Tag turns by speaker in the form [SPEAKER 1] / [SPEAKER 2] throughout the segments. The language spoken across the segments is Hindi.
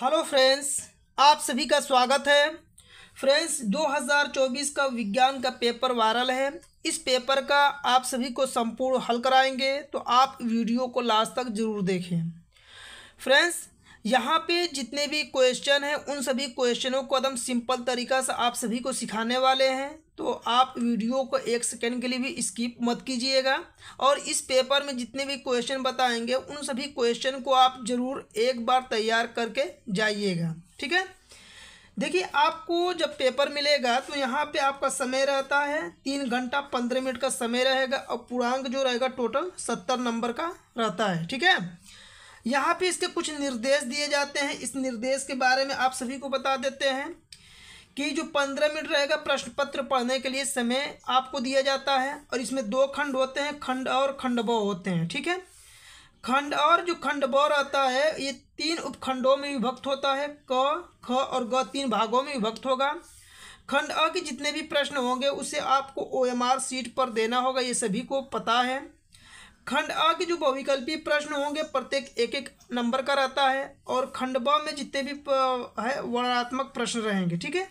[SPEAKER 1] हेलो फ्रेंड्स आप सभी का स्वागत है फ्रेंड्स 2024 का विज्ञान का पेपर वायरल है इस पेपर का आप सभी को संपूर्ण हल कराएंगे तो आप वीडियो को लास्ट तक जरूर देखें फ्रेंड्स यहाँ पे जितने भी क्वेश्चन हैं उन सभी क्वेश्चनों को एकदम सिंपल तरीका से आप सभी को सिखाने वाले हैं तो आप वीडियो को एक सेकेंड के लिए भी स्किप मत कीजिएगा और इस पेपर में जितने भी क्वेश्चन बताएंगे उन सभी क्वेश्चन को आप ज़रूर एक बार तैयार करके जाइएगा ठीक है देखिए आपको जब पेपर मिलेगा तो यहाँ पे आपका समय रहता है तीन घंटा पंद्रह मिनट का समय रहेगा और पूर्णांक जो रहेगा टोटल सत्तर नंबर का रहता है ठीक है यहाँ पे इसके कुछ निर्देश दिए जाते हैं इस निर्देश के बारे में आप सभी को बता देते हैं कि जो पंद्रह मिनट रहेगा प्रश्न पत्र पढ़ने के लिए समय आपको दिया जाता है और इसमें दो खंड होते हैं खंड और खंड ब होते हैं ठीक है खंड और जो खंड ब रहता है ये तीन उपखंडों में विभक्त होता है क ख और ग तीन भागों में विभक्त होगा खंड अ के जितने भी प्रश्न होंगे उसे आपको ओ एम आर सीट पर देना होगा ये सभी को पता है खंड आ के जो बहुविकल्पी प्रश्न होंगे प्रत्येक एक एक नंबर का रहता है और खंड ब में जितने भी है वर्णात्मक प्रश्न रहेंगे ठीक है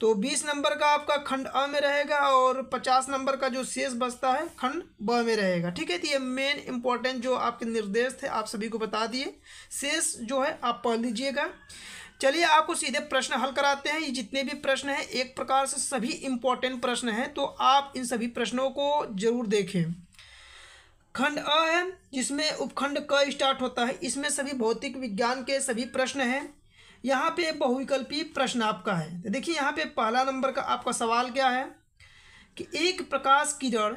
[SPEAKER 1] तो बीस नंबर का आपका खंड अ में रहेगा और पचास नंबर का जो शेष बचता है खंड ब में रहेगा ठीक है तो ये मेन इंपॉर्टेंट जो आपके निर्देश थे आप सभी को बता दिए शेष जो है आप पढ़ लीजिएगा चलिए आपको सीधे प्रश्न हल कराते हैं ये जितने भी प्रश्न हैं एक प्रकार से सभी इम्पॉर्टेंट प्रश्न हैं तो आप इन सभी प्रश्नों को जरूर देखें खंड अ है जिसमें उपखंड क स्टार्ट होता है इसमें सभी भौतिक विज्ञान के सभी प्रश्न हैं यहाँ पे बहुविकल्पी प्रश्न आपका है तो देखिए यहाँ पे पहला नंबर का आपका सवाल क्या है कि एक प्रकाश किरण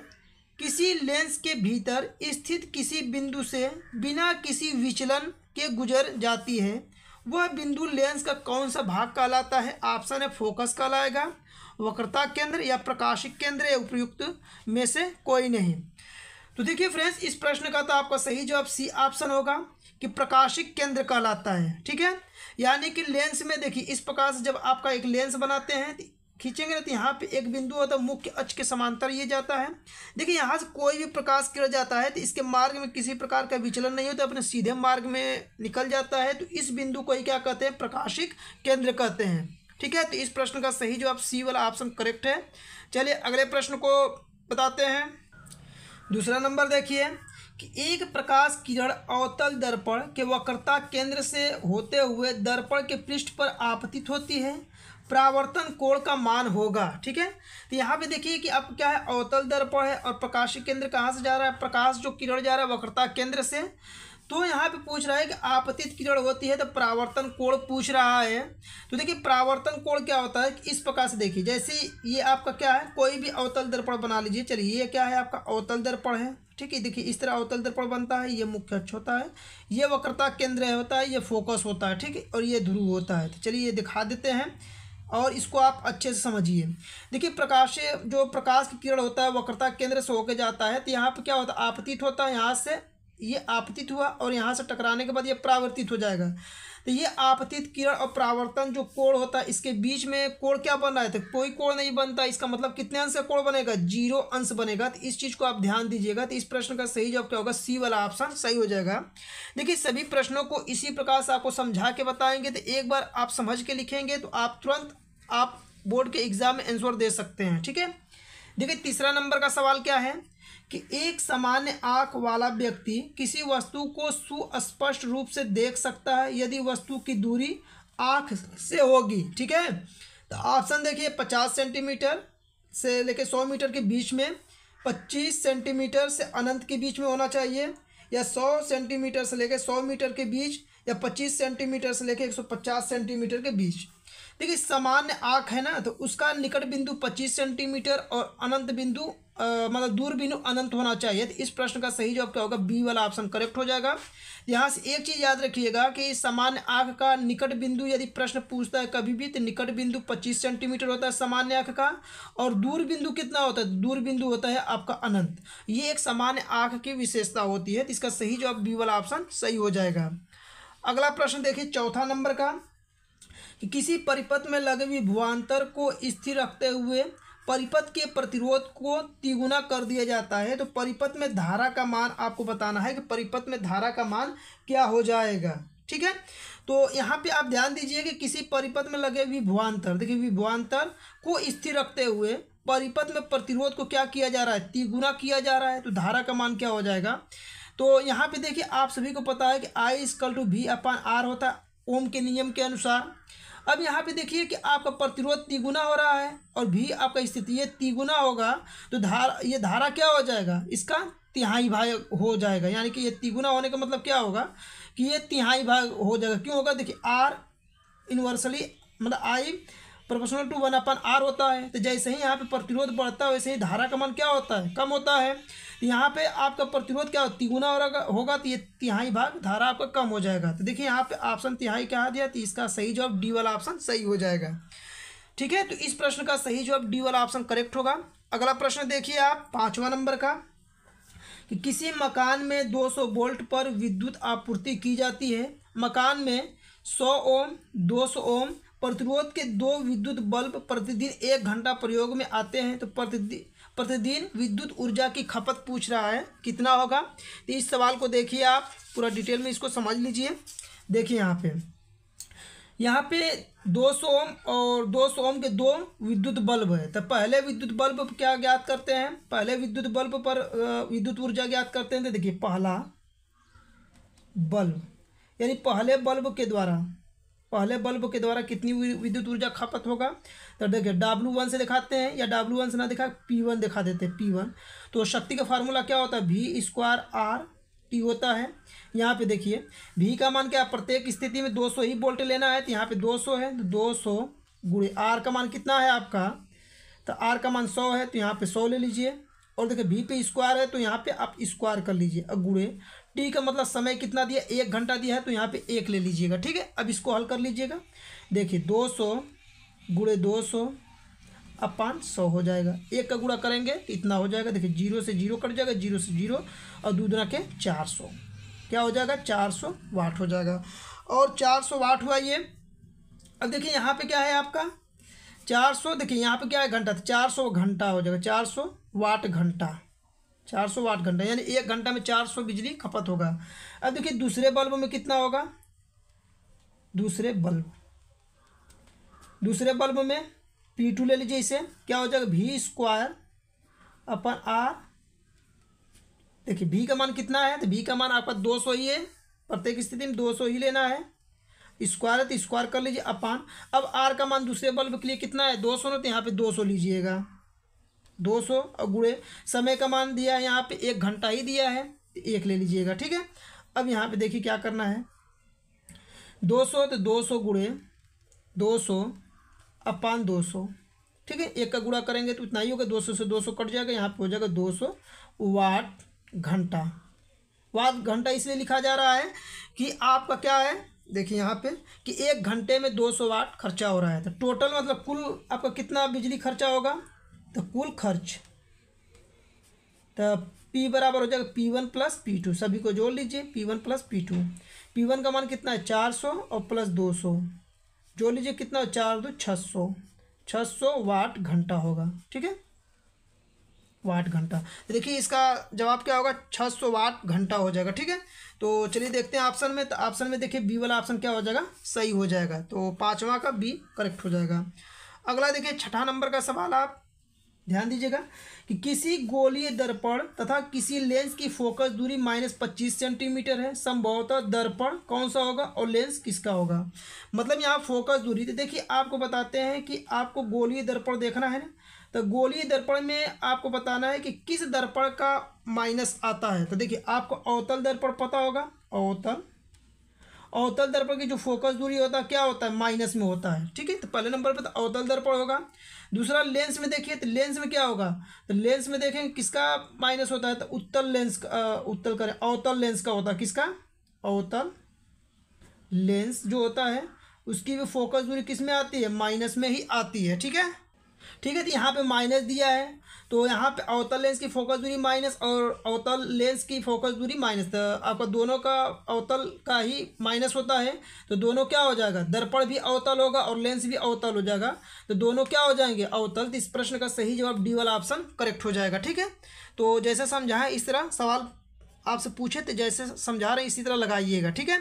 [SPEAKER 1] किसी लेंस के भीतर स्थित किसी बिंदु से बिना किसी विचलन के गुजर जाती है वह बिंदु लेंस का कौन सा भाग कहलाता है ऑप्शन है फोकस कहलाएगा वक्रता केंद्र या प्रकाशिक केंद्र या उपयुक्त में से कोई नहीं तो देखिए फ्रेंड्स इस प्रश्न का तो आपका सही जवाब सी ऑप्शन होगा कि प्रकाशिक केंद्र कहलाता है ठीक है यानी कि लेंस में देखिए इस प्रकार से जब आपका एक लेंस बनाते हैं खींचेंगे ना तो यहाँ पे एक बिंदु होता है मुख्य अक्ष के समांतर ये जाता है देखिए यहाँ से कोई भी प्रकाश किरण जाता है तो इसके मार्ग में किसी प्रकार का विचलन नहीं होता अपने सीधे मार्ग में निकल जाता है तो इस बिंदु को ही क्या कहते हैं प्रकाशिक केंद्र कहते हैं ठीक है तो इस प्रश्न का सही जवाब सी वाला ऑप्शन करेक्ट है चलिए अगले प्रश्न को बताते हैं दूसरा नंबर देखिए कि एक प्रकाश किरण अवतल दर्पण के वक्रता केंद्र से होते हुए दर्पण के पृष्ठ पर आपतित होती है प्रावर्तन कोण का मान होगा ठीक है तो यहाँ पे देखिए कि अब क्या है अवतल दर्पण है और प्रकाश केंद्र कहाँ से जा रहा है प्रकाश जो किरण जा रहा है वक्रता केंद्र से तो यहाँ पे पूछ रहा है कि आपतित किरण होती है तो प्रावर्तन कोण पूछ रहा है तो देखिए प्रावर्तन कोण क्या होता है कि इस प्रकार से देखिए जैसे ये आपका क्या है कोई भी अवतल दर्पण बना लीजिए चलिए ये क्या है आपका अवतल दर्पण है ठीक है देखिए इस तरह अवतल दर्पण बनता है ये मुख्य अक्ष होता है ये वक्रता केंद्र होता है ये फोकस होता है ठीक है और ये ध्रुव होता है तो चलिए ये दिखा देते हैं और इसको आप अच्छे से समझिए देखिए प्रकाश जो प्रकाश की किरण होता है वक्रता केंद्र से होकर जाता है तो यहाँ पर क्या होता है आपतित होता है यहाँ से ये आपतित हुआ और यहाँ से टकराने के बाद ये प्रावर्तित हो जाएगा तो ये आपतित किरण और प्रावर्तन जो कोण होता है इसके बीच में कोण क्या बन रहा है तो कोई कोण नहीं बनता इसका मतलब कितने अंश का कोण बनेगा जीरो अंश बनेगा तो इस चीज़ को आप ध्यान दीजिएगा तो इस प्रश्न का सही जवाब क्या होगा सी वाला ऑप्शन सही हो जाएगा देखिए सभी प्रश्नों को इसी प्रकार से आपको समझा के बताएंगे तो एक बार आप समझ के लिखेंगे तो आप तुरंत आप बोर्ड के एग्जाम में आंसर दे सकते हैं ठीक है देखिए तीसरा नंबर का सवाल क्या है कि एक सामान्य आंख वाला व्यक्ति किसी वस्तु को सुस्पष्ट रूप से देख सकता है यदि वस्तु की दूरी आँख से होगी ठीक है तो ऑप्शन देखिए पचास सेंटीमीटर से लेकर सौ मीटर के बीच में पच्चीस सेंटीमीटर से अनंत के बीच में होना चाहिए या सौ सेंटीमीटर से लेकर सौ मीटर के बीच या पच्चीस सेंटीमीटर से लेकर एक सौ पचास सेंटीमीटर के बीच देखिए सामान्य आँख है ना तो उसका निकट बिंदु पच्चीस सेंटीमीटर और अनंत बिंदु मतलब दूरबीन अनंत होना चाहिए तो इस प्रश्न का सही जवाब क्या होगा बी वाला ऑप्शन करेक्ट हो जाएगा यहाँ से एक चीज़ याद रखिएगा कि सामान्य आँख का निकट बिंदु यदि प्रश्न पूछता है कभी भी तो निकट बिंदु पच्चीस सेंटीमीटर होता है सामान्य आँख का और दूर बिंदु कितना होता है दूर बिंदु होता है आपका अनंत ये एक सामान्य आँख की विशेषता होती है तो इसका सही जवाब बी वाला ऑप्शन सही हो जाएगा अगला प्रश्न देखिए चौथा नंबर का कि किसी परिपथ में लगे हुए भुआंतर को स्थिर रखते हुए परिपथ के प्रतिरोध को तिगुना कर दिया जाता है तो परिपथ में धारा का मान आपको बताना है कि परिपथ में धारा का मान क्या हो जाएगा ठीक है तो यहाँ पे आप ध्यान दीजिए कि किसी परिपथ में लगे विभवान्तर देखिए विभवान्तर को स्थिर रखते हुए परिपथ में प्रतिरोध को क्या किया जा रहा है तिगुना किया जा रहा है तो धारा का मान क्या हो जाएगा तो यहाँ पे देखिए आप सभी को पता है कि I equal to V upon R होता है ओम के नियम के अनुसार अब यहाँ पे देखिए कि आपका प्रतिरोध तिगुना हो रहा है और भी आपका स्थिति ये तिगुना होगा तो धारा ये धारा क्या हो जाएगा इसका तिहाई भाग हो जाएगा यानी कि ये तिगुना होने का मतलब क्या होगा कि ये तिहाई भाग हो जाएगा क्यों होगा देखिए आर इनवर्सली मतलब I proportional to one upon R होता है तो जैसे ही यहाँ पे प्रतिरोध बढ़ता है वैसे ही धारा का मान क्या होता है कम होता है तो यहाँ पे आपका प्रतिरोध क्या तिगुना होगा तो ये तिहाई भाग धारा आपका कम हो जाएगा तो देखिए यहाँ पे ऑप्शन तिहाई क्या दिया तो इसका सही जवाब डी वाला ऑप्शन सही हो जाएगा ठीक है तो इस प्रश्न का सही जवाब डी वाला ऑप्शन करेक्ट होगा अगला प्रश्न देखिए आप पाँचवा नंबर का कि किसी मकान में 200 वोल्ट पर विद्युत आपूर्ति की जाती है मकान में 100 ओम 200 ओम प्रतिरोध के दो विद्युत बल्ब प्रतिदिन एक घंटा प्रयोग में आते हैं तो प्रतिदिन प्रतिदिन विद्युत ऊर्जा की खपत पूछ रहा है कितना होगा तो इस सवाल को देखिए आप पूरा डिटेल में इसको समझ लीजिए देखिए यहाँ पे यहाँ पे दो सौ ओम और दो सौ ओम के दो विद्युत बल्ब है तो पहले विद्युत बल्ब क्या ज्ञात करते हैं पहले विद्युत बल्ब पर विद्युत ऊर्जा ज्ञात करते हैं तो देखिए पहला बल्ब यानी पहले बल्ब के द्वारा पहले बल्ब के द्वारा कितनी विद्युत ऊर्जा खपत होगा तो देखिए डब्ल्यू वन से दिखाते हैं या डब्ल्यू वन से ना दिखा पी वन दिखा देते हैं पी वन तो शक्ति का फार्मूला क्या होता है भी स्क्वायर आर टी होता है यहाँ पे देखिए भी का मान क्या प्रत्येक स्थिति में 200 ही वोल्ट लेना है तो यहाँ पे 200 है तो दो सौ गुड़े आर का मान कितना है आपका तो आर का मान सौ है तो यहाँ पे सौ ले लीजिए और देखिए भी पे स्क्वायर है तो यहाँ पे आप स्क्वायर कर लीजिए और गुड़े टी का मतलब समय कितना दिया एक घंटा दिया है तो यहाँ पे एक ले लीजिएगा ठीक है अब इसको हल कर लीजिएगा देखिए दो सौ गुड़े दो सौ अब पाँच सौ हो जाएगा एक का गुड़ा करेंगे तो इतना हो जाएगा देखिए जीरो से जीरो कट जाएगा जीरो से जीरो और दूधना के चार सौ क्या हो जाएगा चार सौ वाट हो जाएगा और चार सौ वाट हुआ ये अब देखिए यहाँ पर क्या है आपका चार सौ देखिए यहाँ पे क्या है घंटा तो चार सौ घंटा हो जाएगा चार सौ वाट घंटा चार सौ वाट घंटा यानी एक घंटा में चार सौ बिजली खपत होगा अब देखिए दूसरे बल्ब में कितना होगा दूसरे बल्ब दूसरे बल्ब में पी टू ले लीजिए इसे क्या हो जाएगा भी स्क्वायर अपन आर देखिए भी का मान कितना है तो भी का मान आपका दो सौ ही है प्रत्येक स्थिति में दो सौ ही लेना है स्क्वायर है तो स्क्वायर कर लीजिए अपान अब आर का मान दूसरे बल्ब के लिए कितना है दो सौ ना तो यहाँ पे दो सौ लीजिएगा दो सौ और गुड़े समय का मान दिया है यहाँ पे एक घंटा ही दिया है एक ले लीजिएगा ठीक है अब यहाँ पे देखिए क्या करना है दो सौ तो दो सौ गुड़े दो सौ अपान दो सौ ठीक है एक का गुड़ा करेंगे तो इतना ही होगा दो सौ से दो सौ कट जाएगा यहाँ पे हो जाएगा दो सौ वाट घंटा वाट घंटा इसलिए लिखा जा रहा है कि आपका क्या है देखिए यहाँ पे कि एक घंटे में दो सौ वाट खर्चा हो रहा है तो टोटल मतलब कुल आपका कितना बिजली खर्चा होगा तो कुल खर्च तो P बराबर हो जाएगा P1 one plus P to सभी को जोड़ लीजिए P1 one plus P two P one का मान कितना है चार सौ और प्लस दो सौ जोड़ लीजिए कितना चार दो छः सौ छः सौ वाट घंटा होगा ठीक है वाट घंटा तो देखिए इसका जवाब क्या होगा छः सौ वाट घंटा हो जाएगा ठीक है तो चलिए देखते हैं ऑप्शन में तो ऑप्शन में देखिए बी वाला ऑप्शन क्या हो जाएगा सही हो जाएगा तो पाँचवा का बी करेक्ट हो जाएगा अगला देखिए छठा नंबर का सवाल आप ध्यान दीजिएगा कि किसी गोलीय दर्पण तथा किसी लेंस की फोकस दूरी माइनस पच्चीस सेंटीमीटर है संभवतः दर्पण कौन सा होगा और लेंस किसका होगा मतलब यहाँ फोकस दूरी तो देखिए आपको बताते हैं कि आपको गोलीय दर्पण देखना है ना तो गोलीय दर्पण में आपको बताना है कि किस दर्पण का माइनस आता है तो देखिए आपको अवतल दर्पण पता होगा अवतल अवतल दर्पण की जो फोकस दूरी होता है क्या होता है माइनस में होता है ठीक है तो पहले नंबर पर तो अवतल दर्पण होगा दूसरा लेंस में देखिए तो लेंस में क्या होगा तो लेंस में देखें किसका माइनस होता है तो उत्तल लेंस उत्तल करें अवतल लेंस का होता है किसका अवतल लेंस जो होता है उसकी भी फोकस दूरी किस में आती है माइनस में ही आती है ठीक है ठीक है तो यहाँ पे माइनस दिया है तो यहाँ पे अवतल लेंस की फोकस दूरी माइनस और अवतल लेंस की फोकस दूरी माइनस तो आपका दोनों का अवतल का ही माइनस होता है तो दोनों क्या हो जाएगा दर्पण भी अवतल होगा और लेंस भी अवतल हो जाएगा तो दोनों क्या हो जाएंगे अवतल तो इस प्रश्न का सही जवाब डी वाला ऑप्शन करेक्ट हो जाएगा ठीक है तो जैसे समझाएं इस तरह सवाल आपसे पूछे तो जैसे समझा रहे इसी तरह लगाइएगा ठीक है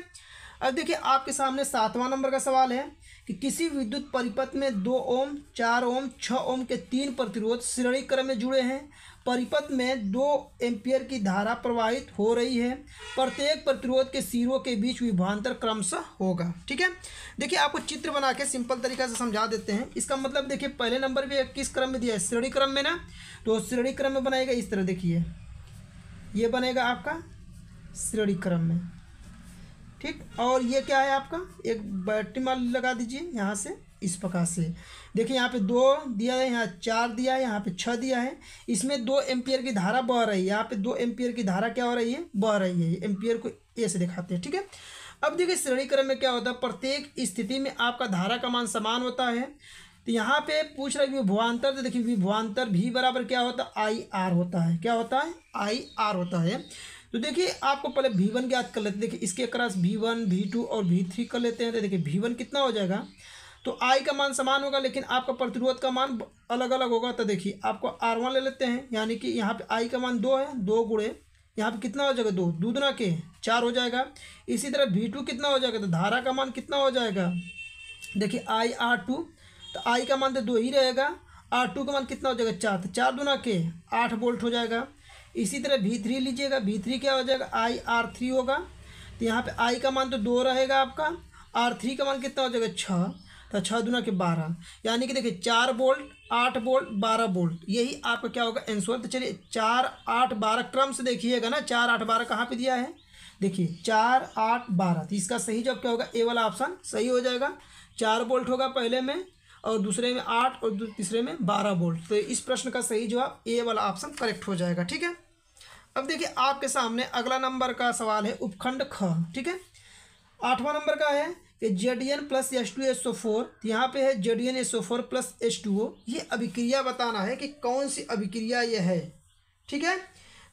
[SPEAKER 1] अब देखिए आपके सामने सातवां नंबर का सवाल है कि किसी विद्युत परिपथ में दो ओम चार ओम छः ओम के तीन प्रतिरोध श्रेणी क्रम में जुड़े हैं परिपथ में दो एम्पियर की धारा प्रवाहित हो रही है प्रत्येक प्रतिरोध के सिरों के बीच विभांतर क्रमशः होगा ठीक है देखिए आपको चित्र बना के सिंपल तरीका से समझा देते हैं इसका मतलब देखिए पहले नंबर भी किस क्रम में दिया है श्रेणी क्रम में ना तो श्रेणी क्रम में बनाएगा इस तरह देखिए ये बनेगा आपका श्रेणी क्रम में ठीक और ये क्या है आपका एक बैटरी माल लगा दीजिए यहाँ से इस प्रकार से देखिए यहाँ पे दो दिया है यहाँ चार दिया है यहाँ पे छः दिया है इसमें दो एम्पियर की धारा बह रही है यहाँ पे दो एम्पियर की धारा क्या हो रही है बह रही है एम्पियर को ए से दिखाते हैं ठीक है अब देखिए श्रेणी क्रम में क्या होता है प्रत्येक स्थिति में आपका धारा का मान समान होता है तो यहाँ पे पूछ रहा है विभवान्तर तो देखिए भुआंतर भी बराबर क्या होता है आई आर होता है क्या होता है आई आर होता है तो देखिए आपको पहले वी वन ज्ञात कर लेते हैं देखिए इसके क्रॉस भी वन वी टू और भी थ्री कर लेते हैं तो देखिए वी वन कितना हो जाएगा तो आई का मान समान होगा लेकिन आपका प्रतिरोध का मान अलग अलग होगा तो देखिए आपको आर वन ले लेते हैं यानी कि यहाँ पे आई का मान दो है दो गुड़े यहाँ पे कितना हो जाएगा दो दूधना के चार हो जाएगा इसी तरह वी टू कितना हो जाएगा तो धारा का मान कितना हो जाएगा देखिए आई आर टू तो आई का मान तो दो ही रहेगा आर टू का मान कितना हो जाएगा चार तो चार दूना के आठ वोल्ट हो जाएगा इसी तरह वी थ्री लीजिएगा वी थ्री क्या हो जाएगा आई आर थ्री होगा तो यहाँ पे आई का मान तो दो रहेगा आपका आर थ्री का मान कितना हो जाएगा छः तो छः दुना के बारह यानी कि देखिए चार बोल्ट आठ बोल्ट बारह बोल्ट यही आपका क्या होगा आंसर तो चलिए चार आठ बारह क्रम से देखिएगा ना चार आठ बारह कहाँ पर दिया है देखिए चार आठ बारह तो इसका सही जवाब क्या होगा ए वाला ऑप्शन सही हो जाएगा चार बोल्ट होगा पहले में और दूसरे में आठ और तीसरे में बारह वोल्ट तो इस प्रश्न का सही जवाब ए वाला ऑप्शन करेक्ट हो जाएगा ठीक है अब देखिए आपके सामने अगला नंबर का सवाल है उपखंड ख ठीक है आठवां नंबर का है कि Z N plus S two S O four यहाँ पे है Z N S O four plus S two O ये अभिक्रिया बताना है कि कौन सी अभिक्रिया ये है ठीक है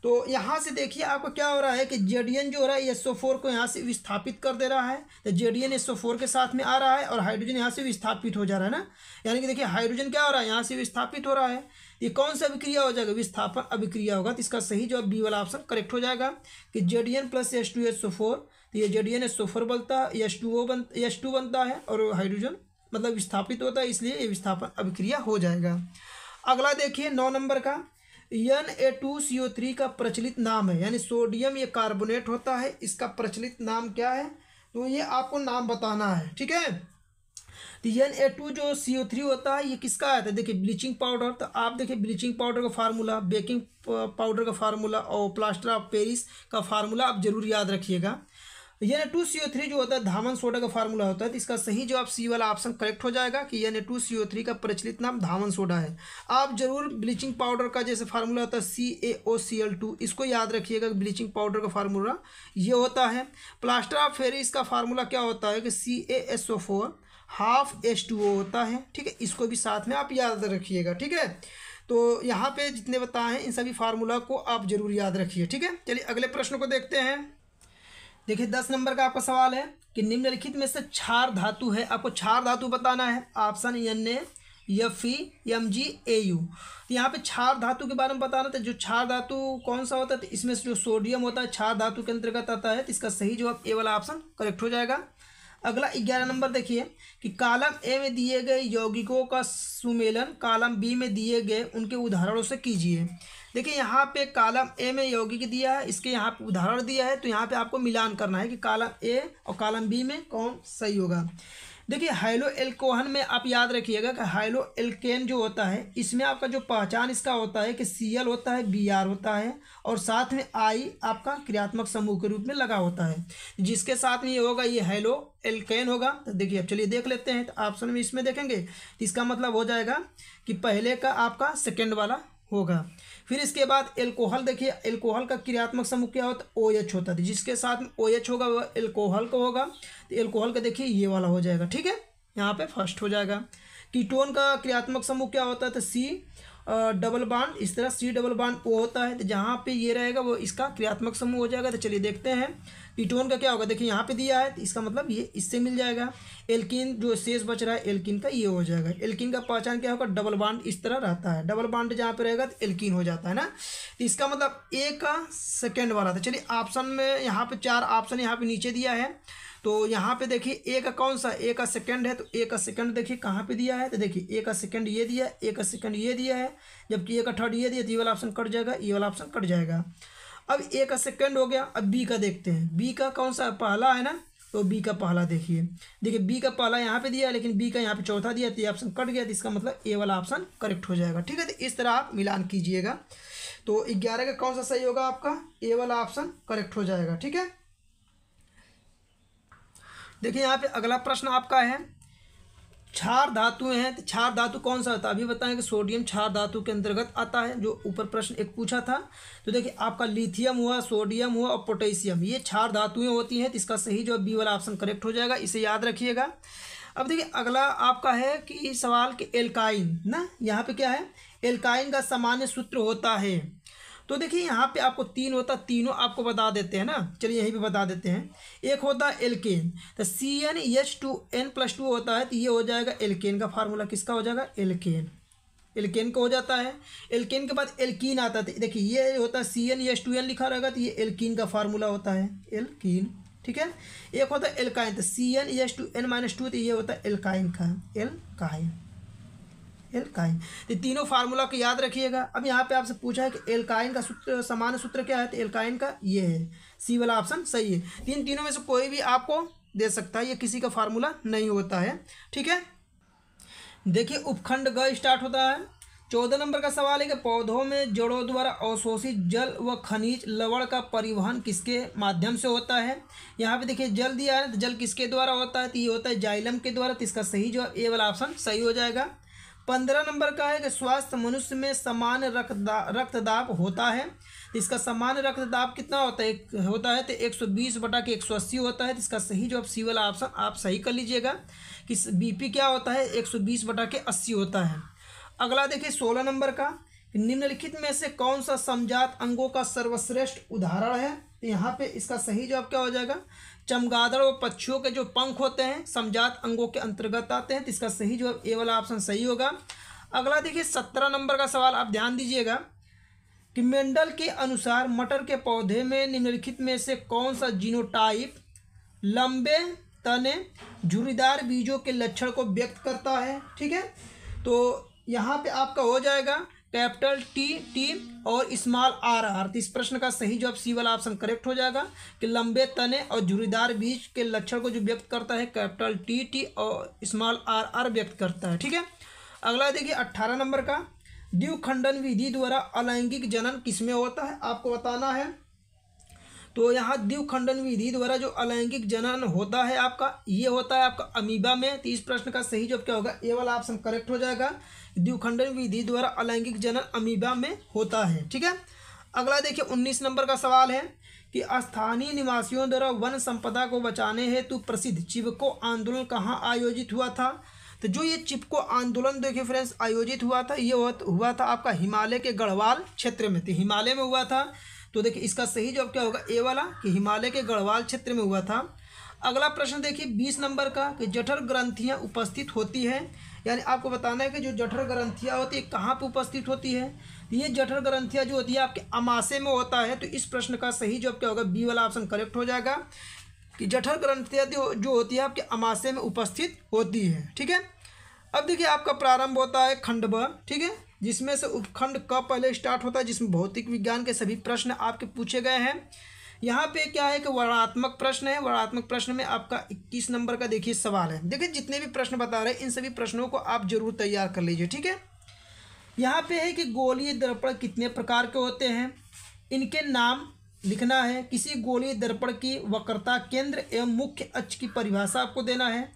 [SPEAKER 1] तो यहाँ से देखिए आपको क्या हो रहा है कि जेडियन जो हो रहा है एस को यहाँ से विस्थापित कर दे रहा है तो जेडियन एस के साथ में आ रहा है और हाइड्रोजन यहाँ से विस्थापित हो जा रहा है ना यानी कि देखिए हाइड्रोजन क्या हो रहा है यहाँ से विस्थापित हो रहा है ये कौन सा अभिक्रिया हो जाएगा विस्थापन अभिक्रिया होगा तो इसका सही जवाब बी वाला ऑप्शन करेक्ट हो जाएगा कि Z N plus S two S four तो ये जेडियन एस फोर बनता है एस टू ओ बन एस टू बनता है और हाइड्रोजन मतलब विस्थापित होता है इसलिए ये विस्थापन अभिक्रिया हो जाएगा अगला देखिए नौ नंबर का N A two C O three का प्रचलित नाम है यानी सोडियम ये कार्बोनेट होता है इसका प्रचलित नाम क्या है तो ये आपको नाम बताना है ठीक है तो एन ए टू जो सी ओ थ्री होता है ये किसका आता है देखिए ब्लीचिंग पाउडर तो आप देखिए ब्लीचिंग पाउडर का फार्मूला बेकिंग पाउडर का फार्मूला और प्लास्टर ऑफ पेरिस का फार्मूला आप जरूर याद रखिएगा यानी टू सी ओ थ्री जो होता है धामन सोडा का फार्मूला होता है तो इसका सही जवाब सी वाला ऑप्शन करेक्ट हो जाएगा कि यानी टू सी ओ थ्री का प्रचलित नाम धामन सोडा है आप जरूर ब्लीचिंग पाउडर का जैसे फार्मूला होता है सी ए ओ सी एल टू इसको याद रखिएगा ब्लीचिंग पाउडर का फार्मूला ये होता है प्लास्टर ऑफ फेरिस का फार्मूला क्या होता है कि C A S O four half S two O होता है ठीक है इसको भी साथ में आप याद रखिएगा ठीक है तो यहाँ पे जितने बताए हैं इन सभी फार्मूला को आप जरूर याद रखिए ठीक है चलिए अगले प्रश्न को देखते हैं देखिए दस नंबर का आपका सवाल है कि निम्नलिखित में से चार धातु है आपको चार धातु बताना है option N A F E M G A U तो यहाँ पे चार धातु के बारे में बताना था जो चार धातु कौन सा होता है तो इसमें जो सोडियम होता है चार धातु के अंतर्गत आता है तो इसका सही जवाब ए वाला ऑप्शन करेक्ट हो जाएगा अगला ग्यारह नंबर देखिए कि कालम ए में दिए गए यौगिकों का सुमेलन कालम बी में दिए गए उनके उदाहरणों से कीजिए देखिए यहाँ पे कालम ए में यौगिक दिया है इसके यहाँ पे उदाहरण दिया है तो यहाँ पे आपको मिलान करना है कि कालम ए और कालम बी में कौन सही होगा देखिए हाइलो एल्कोहन में आप याद रखिएगा कि हाइलो एल्केन जो होता है इसमें आपका जो पहचान इसका होता है कि सी एल होता है बी आर होता है और साथ में आई आपका क्रियात्मक समूह के रूप में लगा होता है जिसके साथ में ये होगा ये हाइलो एल्केन होगा तो देखिए अब चलिए देख लेते हैं तो ऑप्शन में इसमें देखेंगे तो इसका मतलब हो जाएगा कि पहले का आपका सेकेंड वाला होगा फिर इसके बाद एल्कोहल देखिए एल्कोहल का क्रियात्मक समूह क्या होता है ओ एच होता है जिसके साथ में ओ एच होगा वह एल्कोहल का होगा तो एल्कोहल का देखिए ये वाला हो जाएगा ठीक है यहाँ पे फर्स्ट हो जाएगा कीटोन का क्रियात्मक समूह क्या होता है तो सी डबल बाड इस तरह सी डबल बांड ओ होता है तो जहाँ पे ये रहेगा वो इसका क्रियात्मक समूह हो जाएगा तो चलिए देखते हैं कीटोन का क्या होगा देखिए यहाँ पे दिया है तो इसका मतलब ये इससे मिल जाएगा एल्किन जो शेष बच रहा है एल्किन का ये हो जाएगा एल्किन का पहचान क्या होगा डबल बांड इस तरह रहता है डबल बांड जहाँ पे रहेगा तो एल्किन हो जाता है ना तो इसका मतलब ए का सेकेंड वाला था चलिए ऑप्शन में यहाँ पर चार ऑप्शन यहाँ पर नीचे दिया है तो यहाँ पे देखिए ए का कौन सा ए का सेकंड है तो ए का सेकंड देखिए कहाँ पे दिया है तो देखिए ए का सेकंड ये दिया है ए का सेकंड ये दिया है जबकि ए का थर्ड ये दिया तो ये वाला ऑप्शन कट जाएगा ये वाला ऑप्शन कट जाएगा अब ए का सेकंड हो गया अब बी का देखते हैं बी का कौन सा पहला है ना तो बी का पहला देखिए देखिए बी का पहला यहाँ पे दिया है लेकिन बी का यहाँ पे चौथा दिया तो ये ऑप्शन कट गया तो इसका मतलब ए वाला ऑप्शन करेक्ट हो जाएगा ठीक है तो इस तरह आप मिलान कीजिएगा तो ग्यारह का कौन सा सही होगा आपका ए वाला ऑप्शन करेक्ट हो जाएगा ठीक है देखिए यहाँ पे अगला प्रश्न आपका है क्षार धातुएं हैं तो क्षार धातु कौन सा होता है अभी बताएं कि सोडियम क्षार धातु के अंतर्गत आता है जो ऊपर प्रश्न एक पूछा था तो देखिए आपका लिथियम हुआ सोडियम हुआ और पोटेशियम ये क्षार धातुएं होती हैं तो इसका सही जो बी वाला ऑप्शन करेक्ट हो जाएगा इसे याद रखिएगा अब देखिए अगला आपका है कि सवाल कि एल्काइन ना यहाँ पर क्या है एल्काइन का सामान्य सूत्र होता है तो देखिए यहाँ पे आपको तीन होता तीनों आपको बता देते हैं ना चलिए यहीं पे बता देते हैं एक होता है एल्केन तो C N H two N plus two होता है तो ये हो जाएगा एल्केन का फार्मूला किसका हो जाएगा एल्केन एल्केन का हो जाता है एल्केन के बाद एल्कीन आता है तो देखिए ये होता है C N H two N लिखा रहेगा तो ये एल्कीन का फार्मूला होता है एल्कीन ठीक है एक होता है एल्काइन तो C N H two N minus two तो ये होता है एल्काइन का एल्काइन एल्काइन ये तीनों फार्मूला को याद रखिएगा अब यहाँ पे आपसे पूछा है कि एल्काइन का सूत्र सामान्य सूत्र क्या है तो एल्काइन का ये है सी वाला ऑप्शन सही है तीन तीनों में से कोई भी आपको दे सकता है ये किसी का फार्मूला नहीं होता है ठीक है देखिए उपखंड ग स्टार्ट होता है चौदह नंबर का सवाल है कि पौधों में जड़ों द्वारा अवशोषित जल व खनिज लवण का परिवहन किसके माध्यम से होता है यहाँ पे देखिए जल दिया है तो जल किसके द्वारा होता है तो ये होता है जाइलम के द्वारा तो इसका सही जो ए वाला ऑप्शन सही हो जाएगा पंद्रह नंबर का है कि स्वास्थ्य मनुष्य में समान रक्तदा रक्तदाब होता है इसका समान रक्तदाब कितना होता है एक होता है तो एक सौ बीस बटा के एक सौ अस्सी होता है तो इसका सही जो सी वाला ऑप्शन आप सही कर लीजिएगा कि बीपी क्या होता है एक सौ बीस बटा के अस्सी होता है अगला देखिए सोलह नंबर का निम्नलिखित में से कौन सा समझात अंगों का सर्वश्रेष्ठ उदाहरण है तो यहाँ पे इसका सही जवाब क्या हो जाएगा चमगादड़ और पक्षियों के जो पंख होते हैं समझात अंगों के अंतर्गत आते हैं तो इसका सही जो ए वाला ऑप्शन सही होगा अगला देखिए सत्रह नंबर का सवाल आप ध्यान दीजिएगा कि मेंडल के अनुसार मटर के पौधे में निम्नलिखित में से कौन सा जीनोटाइप लंबे तने झुरीदार बीजों के लक्षण को व्यक्त करता है ठीक है तो यहाँ पे आपका हो जाएगा कैपिटल टी टी और स्मॉल आर आर तो इस प्रश्न का सही जवाब सी वाला ऑप्शन करेक्ट हो जाएगा कि लंबे तने और झुरीदार बीज के लक्षण को जो व्यक्त करता है कैपिटल टी टी और स्मॉल आर आर व्यक्त करता है ठीक है अगला देखिए अट्ठारह नंबर का दीव खंडन विधि द्वारा अलैंगिक जनन किसमें होता है आपको बताना है तो यहाँ दीव खंडन विधि द्वारा जो अलैंगिक जनन होता है आपका ये होता है आपका अमीबा में तो इस प्रश्न का सही जवाब क्या होगा ए वाला ऑप्शन करेक्ट हो जाएगा द्विखंडन विधि द्वारा अलैंगिक जनन अमीबा में होता है ठीक है अगला देखिए उन्नीस नंबर का सवाल है कि स्थानीय निवासियों द्वारा वन संपदा को बचाने हेतु प्रसिद्ध चिपको आंदोलन कहाँ आयोजित हुआ था तो जो ये चिपको आंदोलन देखिए फ्रेंड्स आयोजित हुआ था ये हुआ था आपका हिमालय के गढ़वाल क्षेत्र में तो हिमालय में हुआ था तो देखिए इसका सही जवाब क्या होगा ए वाला कि हिमालय के गढ़वाल क्षेत्र में हुआ था अगला प्रश्न देखिए बीस नंबर का कि जठर ग्रंथियाँ उपस्थित होती है यानी आपको बताना है कि जो जठर ग्रंथियाँ होती है कहाँ पर उपस्थित होती है तो ये जठर ग्रंथियाँ जो होती है आपके अमाशे में होता है तो इस प्रश्न का सही जवाब क्या होगा बी वाला ऑप्शन करेक्ट हो जाएगा कि जठर ग्रंथियाँ जो होती है आपके अमाशे में उपस्थित होती है ठीक है अब देखिए आपका प्रारंभ होता है खंड ब ठीक है जिसमें से उपखंड क पहले स्टार्ट होता है जिसमें भौतिक विज्ञान के सभी प्रश्न आपके पूछे गए हैं यहाँ पे क्या है कि वर्णात्मक प्रश्न है वर्णात्मक प्रश्न में आपका इक्कीस नंबर का देखिए सवाल है देखिए जितने भी प्रश्न बता रहे हैं इन सभी प्रश्नों को आप जरूर तैयार कर लीजिए ठीक है यहाँ पे है कि गोलीय दर्पण कितने प्रकार के होते हैं इनके नाम लिखना है किसी गोलीय दर्पण की वक्रता केंद्र एवं मुख्य अक्ष की परिभाषा आपको देना है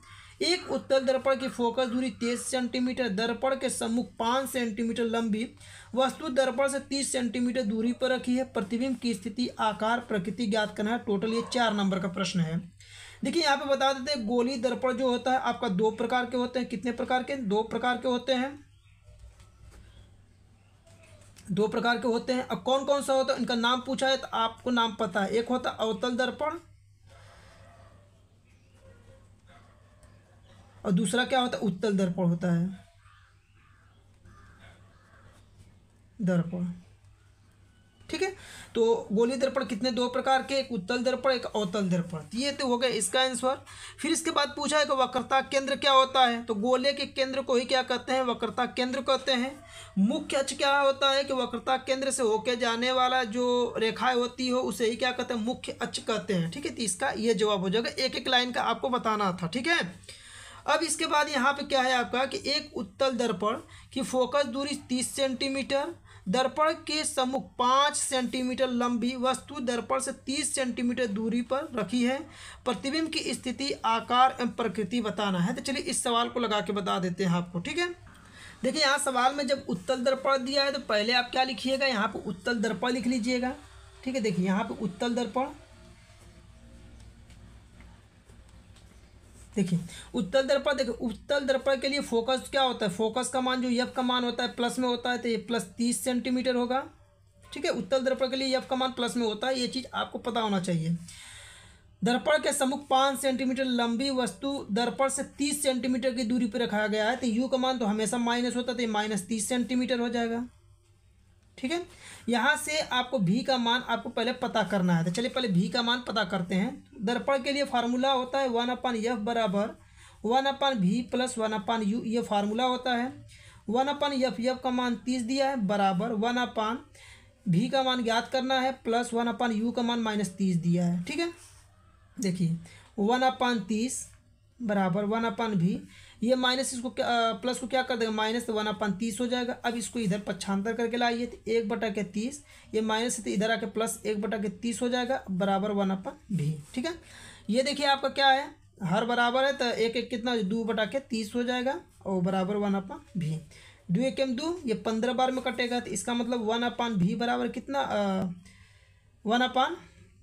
[SPEAKER 1] एक उत्तल दर्पण की फोकस दूरी तेईस सेंटीमीटर दर्पण के सम्मुख पाँच सेंटीमीटर लंबी वस्तु दर्पण से तीस सेंटीमीटर दूरी पर रखी है प्रतिबिंब की स्थिति आकार प्रकृति ज्ञात करना है टोटल ये चार नंबर का प्रश्न है देखिए यहाँ पे बता देते हैं गोली दर्पण जो होता है आपका दो प्रकार के होते हैं कितने प्रकार के दो प्रकार के होते हैं दो प्रकार के होते हैं अब कौन कौन सा होता है इनका नाम पूछा है तो आपको नाम पता है एक होता है अवतल दर्पण और दूसरा क्या होता है उत्तल दर्पण होता है दर्पण ठीक है तो गोली दर्पण कितने दो प्रकार के एक उत्तल दर्पण एक अवतल दर्पण ये तो हो गया इसका आंसर फिर इसके बाद पूछा है कि वक्रता केंद्र क्या होता है तो गोले के केंद्र को ही क्या कहते हैं वक्रता केंद्र कहते हैं मुख्य अक्ष क्या होता है कि वक्रता केंद्र से होके जाने वाला जो रेखाएं होती हो उसे ही क्या कहते हैं मुख्य अच्छ कहते हैं ठीक है तो इसका यह जवाब हो जाएगा एक एक लाइन का आपको बताना था ठीक है अब इसके बाद यहाँ पे क्या है आपका कि एक उत्तल दर्पण की फोकस दूरी तीस सेंटीमीटर दर्पण के सम्मुख पाँच सेंटीमीटर लंबी वस्तु दर्पण से तीस सेंटीमीटर दूरी पर रखी है प्रतिबिंब की स्थिति आकार एवं प्रकृति बताना है तो चलिए इस सवाल को लगा के बता देते हैं आपको ठीक है देखिए यहाँ सवाल में जब उत्तल दर्पण दिया है तो पहले आप क्या लिखिएगा यहाँ पर उत्तल दर्पण लिख लीजिएगा ठीक है देखिए यहाँ पर उत्तल दर्पण देखिए उत्तल दर्पण देखिए उत्तल दर्पण के लिए फोकस क्या होता है फोकस का मान जो यफ का मान होता है प्लस में होता है तो ये प्लस तीस सेंटीमीटर होगा ठीक है उत्तल दर्पण के लिए यफ का मान प्लस में होता है ये चीज़ आपको पता होना चाहिए दर्पण के सम्मुख पाँच सेंटीमीटर लंबी वस्तु दर्पण से तीस सेंटीमीटर की दूरी पर रखा गया है तो यू का मान तो हमेशा माइनस होता है तो माइनस तीस सेंटीमीटर हो जाएगा ठीक है यहाँ से आपको भी का मान आपको पहले पता करना है तो चलिए पहले भी का मान पता करते हैं दर्पण के लिए फार्मूला होता है वन अपान यफ बराबर one upon V plus one upon U ये फार्मूला होता है वन अपान यफ यफ का मान तीस दिया है बराबर वन अपान भी का मान ज्ञात करना है प्लस वन अपान यू का मान माइनस तीस दिया है ठीक है देखिए वन अपान तीस बराबर वन अपान भी ये माइनस इसको क्या प्लस को क्या कर देगा माइनस तो वन अपन तीस हो जाएगा अब इसको इधर पच्छांतर करके लाइए तो एक बटा के तीस ये माइनस तो इधर आके प्लस एक बटा के तीस हो जाएगा बराबर वन अपन भी ठीक है ये देखिए आपका क्या है हर बराबर है तो एक एक कितना दो बटा के तीस हो जाएगा और बराबर वन अपन भी दो एक एम दो ये पंद्रह बार में कटेगा तो इसका मतलब वन अपान भी बराबर कितना वन अपान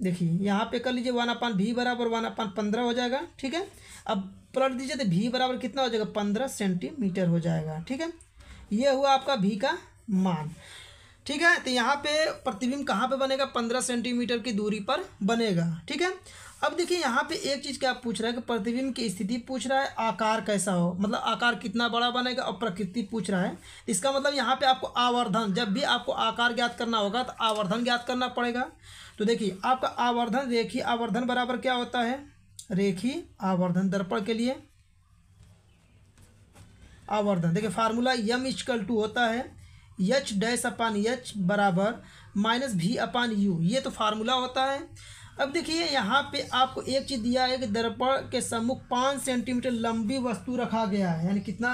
[SPEAKER 1] देखिए यहाँ पे कर लीजिए वन अपान भी बराबर वन अपान पंद्रह हो जाएगा ठीक है अब प्लट दीजिए तो भी बराबर कितना हो जाएगा पंद्रह सेंटीमीटर हो जाएगा ठीक है ये हुआ आपका भी का मान ठीक है तो यहाँ पे प्रतिबिंब कहाँ पे बनेगा पंद्रह सेंटीमीटर की दूरी पर बनेगा ठीक है अब देखिए यहाँ पे एक चीज़ क्या पूछ रहा है कि प्रतिबिंब की स्थिति पूछ रहा है आकार कैसा हो मतलब आकार कितना बड़ा बनेगा और प्रकृति पूछ रहा है इसका मतलब यहाँ पे आपको आवर्धन जब भी आपको आकार ज्ञात करना होगा तो आवर्धन ज्ञात करना पड़ेगा तो देखिए आपका आवर्धन देखिए आवर्धन बराबर क्या होता है रेखी आवर्धन दर्पण के लिए आवर्धन देखिए फार्मूला यम इजकल टू होता है यच डैश अपान यच बराबर माइनस भी अपान यू ये तो फार्मूला होता है अब देखिए यहाँ पे आपको एक चीज़ दिया है कि दर्पण के सम्मुख पाँच सेंटीमीटर लंबी वस्तु रखा गया है यानी कितना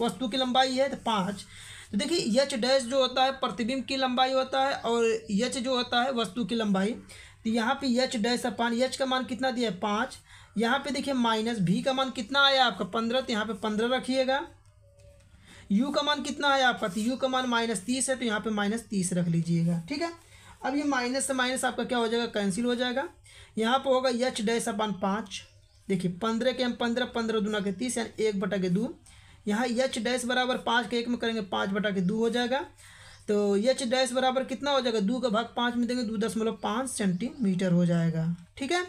[SPEAKER 1] वस्तु की लंबाई है तो पाँच तो देखिए यच डैश जो होता है प्रतिबिंब की लंबाई होता है और यच जो होता है वस्तु की लंबाई तो यहाँ पे एच डैश अपान एच का मान कितना दिया है पाँच यहाँ पे देखिए माइनस भी का मान कितना आया आपका पंद्रह तो यहाँ पे पंद्रह रखिएगा यू का मान कितना आया आपका तो यू का मान माइनस तीस है तो यहाँ पे माइनस तीस रख लीजिएगा ठीक है अब ये माइनस से माइनस आपका क्या हो जाएगा कैंसिल हो जाएगा यहाँ पर होगा यच डैश अपान पाँच देखिए पंद्रह के हम पंद्रह पंद्रह दुना के तीस यानी एक बटा के दो यहाँ यच डैश बराबर पाँच के एक में करेंगे पाँच बटा के दो हो जाएगा तो यच डैश बराबर कितना हो जाएगा दो का भाग पाँच में देंगे दो दशमलव पाँच सेंटीमीटर हो जाएगा ठीक है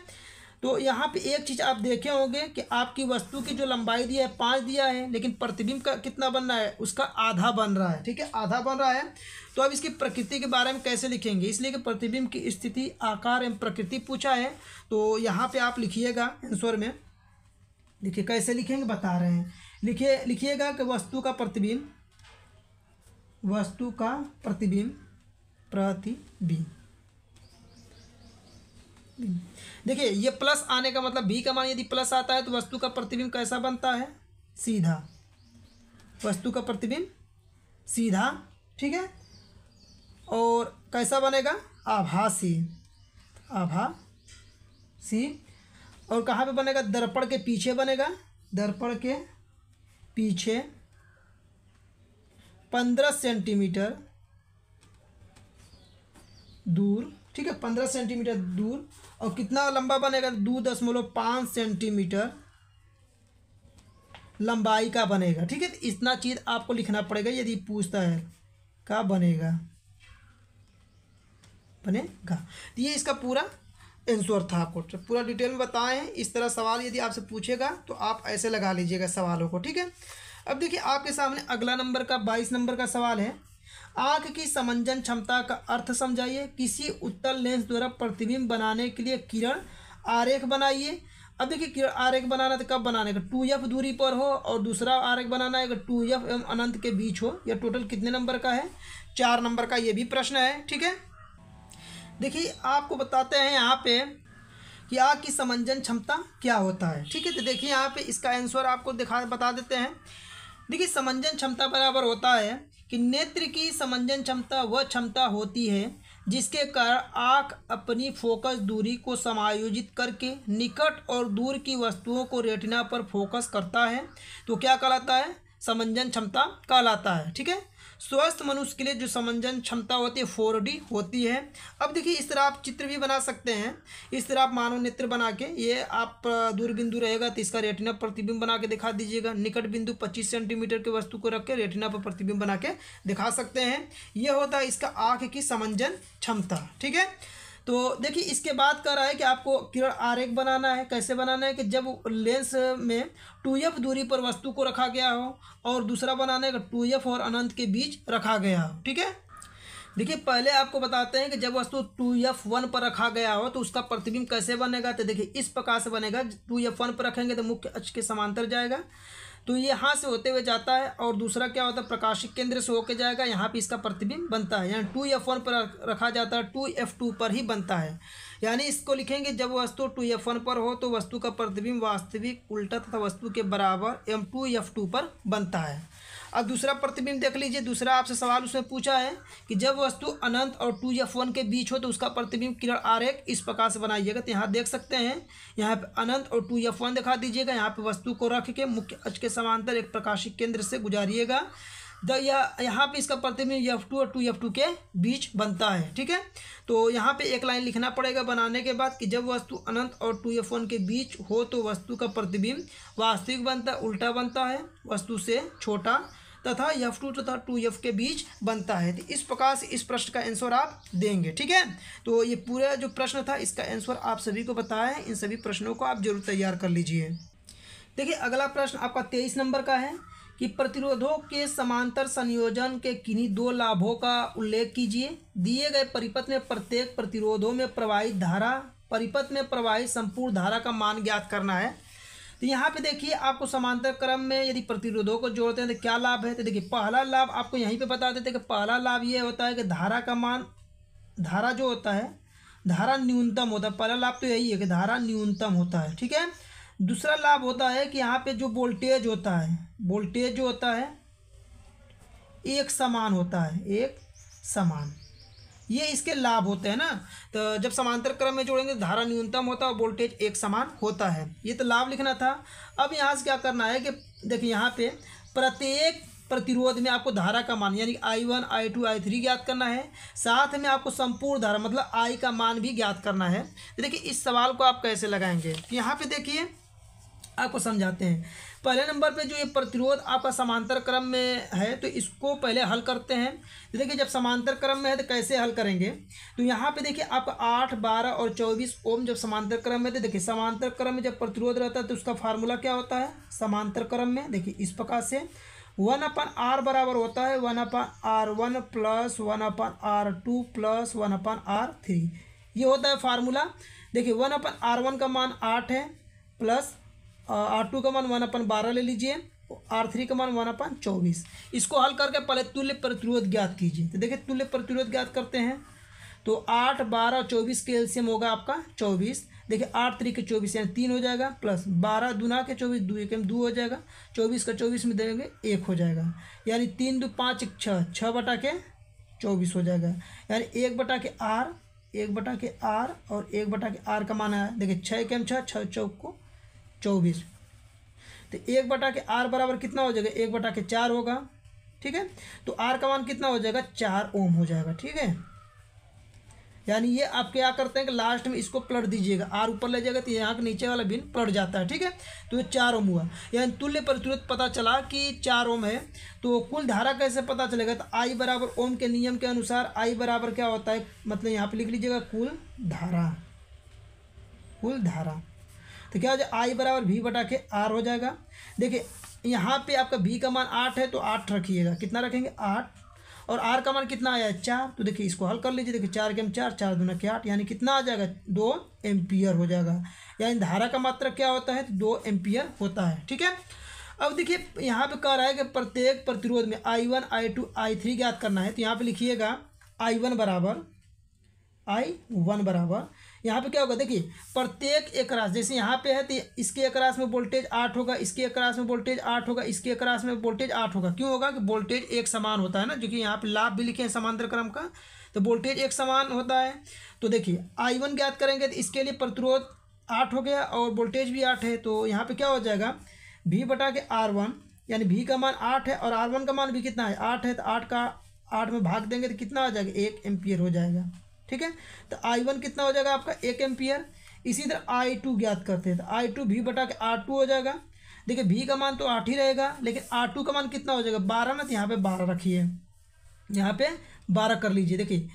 [SPEAKER 1] तो यहाँ पे एक चीज़ आप देखे होंगे कि आपकी वस्तु की जो लंबाई दिया है पाँच दिया है लेकिन प्रतिबिंब का कितना बन रहा है उसका आधा बन रहा है ठीक है आधा बन रहा है तो अब इसकी प्रकृति के बारे में कैसे लिखेंगे इसलिए कि प्रतिबिंब की स्थिति आकार एवं प्रकृति पूछा है तो यहाँ पर आप लिखिएगा आंसर में देखिए कैसे लिखेंगे बता रहे हैं लिखिए लिखिएगा कि वस्तु का प्रतिबिंब वस्तु का प्रतिबिंब प्रतिबिंब देखिए ये प्लस आने का मतलब बी का मान यदि प्लस आता है तो वस्तु का प्रतिबिंब कैसा बनता है सीधा वस्तु का प्रतिबिंब सीधा ठीक है और कैसा बनेगा आभासी सी और कहाँ पे बनेगा दर्पण के पीछे बनेगा दर्पण के पीछे पंद्रह सेंटीमीटर दूर ठीक है पंद्रह सेंटीमीटर दूर और कितना लंबा बनेगा दो दशमलव पाँच सेंटीमीटर लंबाई का बनेगा ठीक है इतना चीज़ आपको लिखना पड़ेगा यदि पूछता है का बनेगा बनेगा तो ये इसका पूरा आंसर था आपको तो पूरा डिटेल में बताएं इस तरह सवाल यदि आपसे पूछेगा तो आप ऐसे लगा लीजिएगा सवालों को ठीक है अब देखिए आपके सामने अगला नंबर का बाईस नंबर का सवाल है आँख की समंजन क्षमता का अर्थ समझाइए किसी उत्तल लेंस द्वारा प्रतिबिंब बनाने के लिए किरण आरेख बनाइए अब देखिए किरण आरेख बनाना तो कब बनाने का टू एफ दूरी पर हो और दूसरा आरेख बनाना है टू एफ एवं अनंत के बीच हो या टोटल कितने नंबर का है चार नंबर का ये भी प्रश्न है ठीक है देखिए आपको बताते हैं यहाँ पे कि आग की समंजन क्षमता क्या होता है ठीक है तो देखिए यहाँ पे इसका आंसर आपको दिखा बता देते हैं देखिए समंजन क्षमता बराबर होता है कि नेत्र की समंजन क्षमता वह क्षमता होती है जिसके कारण आँख अपनी फोकस दूरी को समायोजित करके निकट और दूर की वस्तुओं को रेटिना पर फोकस करता है तो क्या कहलाता है समंजन क्षमता कहलाता है ठीक है स्वस्थ मनुष्य के लिए जो समंजन क्षमता होती है फोर डी होती है अब देखिए इस तरह आप चित्र भी बना सकते हैं इस तरह आप मानव नेत्र बना के ये आप दूर बिंदु रहेगा तो इसका रेटिना प्रतिबिंब बना के दिखा दीजिएगा निकट बिंदु पच्चीस सेंटीमीटर की वस्तु को रख के रेटिना पर प्रतिबिंब बना के दिखा सकते हैं यह होता है इसका आँख की समंजन क्षमता ठीक है तो देखिए इसके बाद कह रहा है कि आपको किरण आर एक बनाना है कैसे बनाना है कि जब लेंस में टू एफ दूरी पर वस्तु को रखा गया हो और दूसरा बनाना है कि टू एफ और अनंत के बीच रखा गया हो ठीक है देखिए पहले आपको बताते हैं कि जब वस्तु टू एफ वन पर रखा गया हो तो उसका प्रतिबिंब कैसे बनेगा तो देखिए इस प्रकार से बनेगा टू एफ वन पर रखेंगे तो मुख्य अक्ष के समांतर जाएगा तो ये यहाँ से होते हुए जाता है और दूसरा क्या होता है प्रकाशिक केंद्र से होकर जाएगा यहाँ पे इसका प्रतिबिंब बनता है यानी टू एफ वन पर रखा जाता है टू एफ टू पर ही बनता है यानी इसको लिखेंगे जब वस्तु टू एफ वन पर हो तो वस्तु का प्रतिबिंब वास्तविक उल्टा तथा वस्तु के बराबर एम टू एफ टू पर बनता है अब दूसरा प्रतिबिंब देख लीजिए दूसरा आपसे सवाल उसमें पूछा है कि जब वस्तु अनंत और टू या फोन के बीच हो तो उसका प्रतिबिंब किरण एक इस प्रकार से बनाइएगा तो यहाँ देख सकते हैं यहाँ पे अनंत और टू या फोन दिखा दीजिएगा यहाँ पे वस्तु को रख के मुख्य अच के समांतर एक प्रकाशिक केंद्र से गुजारिएगा द यह यहाँ पर इसका प्रतिबिंब यफ टू और टू एफ टू के बीच बनता है ठीक है तो यहाँ पे एक लाइन लिखना पड़ेगा बनाने के बाद कि जब वस्तु अनंत और टू एफ वन के बीच हो तो वस्तु का प्रतिबिंब वास्तविक बनता उल्टा बनता है वस्तु से छोटा तथा यफ टू तथा टू यफ के बीच बनता है तो इस प्रकार से इस प्रश्न का आंसर आप देंगे ठीक है तो ये पूरा जो प्रश्न था इसका आंसर आप सभी को बताया है इन सभी प्रश्नों को आप जरूर तैयार कर लीजिए देखिए अगला प्रश्न आपका तेईस नंबर का है कि प्रतिरोधों के समांतर संयोजन के किन्हीं दो लाभों का उल्लेख कीजिए दिए गए परिपथ में प्रत्येक प्रतिरोधों में प्रवाहित धारा परिपथ में प्रवाहित संपूर्ण धारा का मान ज्ञात करना है तो यहाँ पे देखिए आपको समांतर क्रम में यदि प्रतिरोधों को जोड़ते हैं तो क्या लाभ है तो देखिए पहला लाभ आपको यहीं पे बता देते हैं कि पहला लाभ ये होता है कि धारा का मान धारा जो होता है धारा न्यूनतम होता है पहला लाभ तो यही है कि धारा न्यूनतम होता है ठीक है दूसरा लाभ होता है कि यहाँ पर जो वोल्टेज होता है वोल्टेज जो होता है एक समान होता है एक समान ये इसके लाभ होते हैं ना तो जब समांतर क्रम में जोड़ेंगे धारा न्यूनतम होता है और वोल्टेज एक समान होता है ये तो लाभ लिखना था अब यहाँ से क्या करना है कि देखिए यहाँ पे प्रत्येक प्रतिरोध में आपको धारा का मान यानी I one I two I three ज्ञात करना है साथ में आपको संपूर्ण धारा मतलब आई का मान भी ज्ञात करना है तो देखिए इस सवाल को आप कैसे लगाएंगे यहाँ पे देखिए आपको समझाते हैं पहले नंबर पे जो ये प्रतिरोध आपका समांतर क्रम में है तो इसको पहले हल करते हैं देखिए जब समांतर क्रम में है तो कैसे हल करेंगे तो यहाँ पे देखिए आपका आठ बारह और चौबीस ओम जब समांतर क्रम में तो देखिए समांतर क्रम में जब प्रतिरोध रहता है तो उसका फार्मूला क्या होता है समांतर क्रम में देखिए इस प्रकार से वन अपन आर बराबर होता है one upon R one plus one upon R two plus one upon R three ये होता है फार्मूला देखिए वन अपन आर वन का मान आठ है प्लस आर टू का मान वन अपन बारह ले लीजिए आर थ्री का मान वन अपन चौबीस इसको हल करके पहले तुल्य प्रतिरोध ज्ञात कीजिए तो देखिए तुल्य प्रतिरोध ज्ञात करते हैं तो आठ बारह चौबीस के एल्सियम होगा आपका चौबीस देखिए आठ के चौबीस यानी तीन हो जाएगा प्लस बारह दुना के चौबीस दो एक दो हो जाएगा चौबीस का चौबीस में देंगे एक हो जाएगा यानी तीन दो पाँच एक छः छः बटा के चौबीस हो जाएगा यानी एक बटा के आर एक बटा के आर और एक बटा के आर का मान है देखिए छः एक एम छः छः चौक को चौबीस तो एक बटा के आर बराबर कितना हो जाएगा एक बटा के चार होगा ठीक है तो आर का मान कितना हो जाएगा चार ओम हो जाएगा ठीक है यानी ये आप क्या करते हैं कि लास्ट में इसको प्लट दीजिएगा आर ऊपर ले जाएगा तो यहाँ के नीचे वाला बिन पलट जाता है ठीक है तो ये चार ओम हुआ यानी तुल्य प्रतिरोध पता चला कि चार ओम है तो कुल धारा कैसे पता चलेगा तो आई बराबर ओम के नियम के अनुसार आई बराबर क्या होता है मतलब यहाँ पर लिख लीजिएगा कुल धारा कुल धारा तो क्या हो जाए आई बराबर वी बटा के आर हो जाएगा देखिए यहाँ पे आपका बी का मान आठ है तो आठ रखिएगा कितना रखेंगे आठ और आर का मान कितना आया है चार तो देखिए इसको हल कर लीजिए देखिए चार के एम चार चार दो के आठ यानी कितना आ जाएगा दो एम्पियर हो जाएगा यानी धारा का मात्रा क्या होता है तो दो एम्पियर होता है ठीक है अब देखिए यहाँ पे कह रहा है कि प्रत्येक प्रतिरोध में I one I two I three ज्ञात करना है तो यहाँ पे लिखिएगा आई वन बराबर आई वन बराबर यहाँ पे क्या होगा देखिए प्रत्येक एक राश जैसे यहाँ पे है तो इसके एक राश में वोल्टेज आठ होगा इसके एक राश में वोल्टेज आठ होगा इसके एक राश में वोल्टेज आठ होगा क्यों होगा कि वोल्टेज एक समान होता है ना जो कि यहाँ पे लाभ भी लिखे हैं समांतर क्रम का तो वोल्टेज एक समान होता है तो देखिए आई वन ज्ञात करेंगे तो इसके लिए प्रतिरोध आठ हो गया और वोल्टेज भी आठ है तो यहाँ पर क्या हो जाएगा भी बटा के आर वन यानी भी का मान आठ है और आर वन का मान भी कितना है आठ है तो आठ का आठ में भाग देंगे तो कितना हो जाएगा एक एम्पियर हो जाएगा ठीक है तो आई वन कितना हो जाएगा आपका एक एम्पियर इसी तरह आई टू ज्ञात करते हैं तो आई टू भी बटा के आर टू हो जाएगा देखिए भी का मान तो आठ ही रहेगा लेकिन आर टू का मान कितना हो जाएगा बारह ना तो यहाँ पर बारह रखिए यहाँ पे बारह कर लीजिए देखिए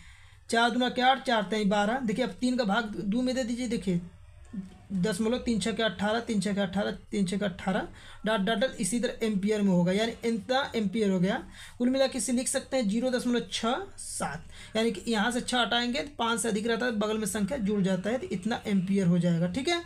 [SPEAKER 1] चार दूना क्या आठ चार तेईस बारह देखिए अब तीन का भाग दो में दे दीजिए देखिए दसमलव तीन छः के अट्ठारह तीन छः के अट्ठारह तीन छः के अट्ठारह डॉट डॉट इसी तरह एम्पियर में होगा यानी इतना एम्पियर हो गया कुल मिला के इसे लिख सकते हैं जीरो दशमलव छः सात यानी कि यहाँ से छः हटाएंगे तो पाँच से अधिक रहता है बगल में संख्या जुड़ जाता है तो इतना एम्पियर हो जाएगा ठीक है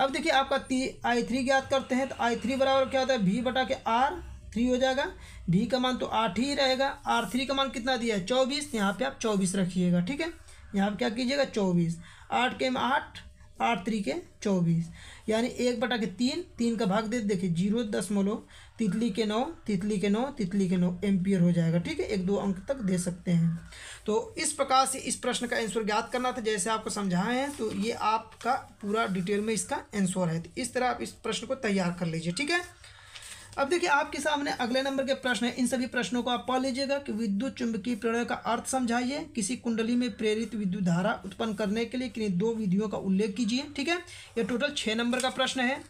[SPEAKER 1] अब देखिए आपका ती आई थ्री ज्ञात करते हैं तो आई थ्री बराबर क्या होता है भी बटा के आर थ्री हो जाएगा भी का मान तो आठ ही रहेगा आर थ्री का मान कितना दिया है चौबीस यहाँ पे आप चौबीस रखिएगा ठीक है यहाँ पर क्या कीजिएगा चौबीस आठ के में आठ आठ त्री के चौबीस यानी एक बटा के तीन तीन का भाग दे देखिए जीरो दशमलव तितली के नौ तितली के नौ तितली के नौ एम्पियर हो जाएगा ठीक है एक दो अंक तक दे सकते हैं तो इस प्रकार से इस प्रश्न का आंसर ज्ञात करना था जैसे आपको समझाए हैं तो ये आपका पूरा डिटेल में इसका आंसर है तो इस तरह आप इस प्रश्न को तैयार कर लीजिए ठीक है अब देखिए आपके सामने अगले नंबर के प्रश्न है इन सभी प्रश्नों को आप पढ़ लीजिएगा कि विद्युत चुंबकीय प्रणय का अर्थ समझाइए किसी कुंडली में प्रेरित विद्युत धारा उत्पन्न करने के लिए किन्हीं दो विधियों का उल्लेख कीजिए ठीक है यह टोटल छः नंबर का प्रश्न है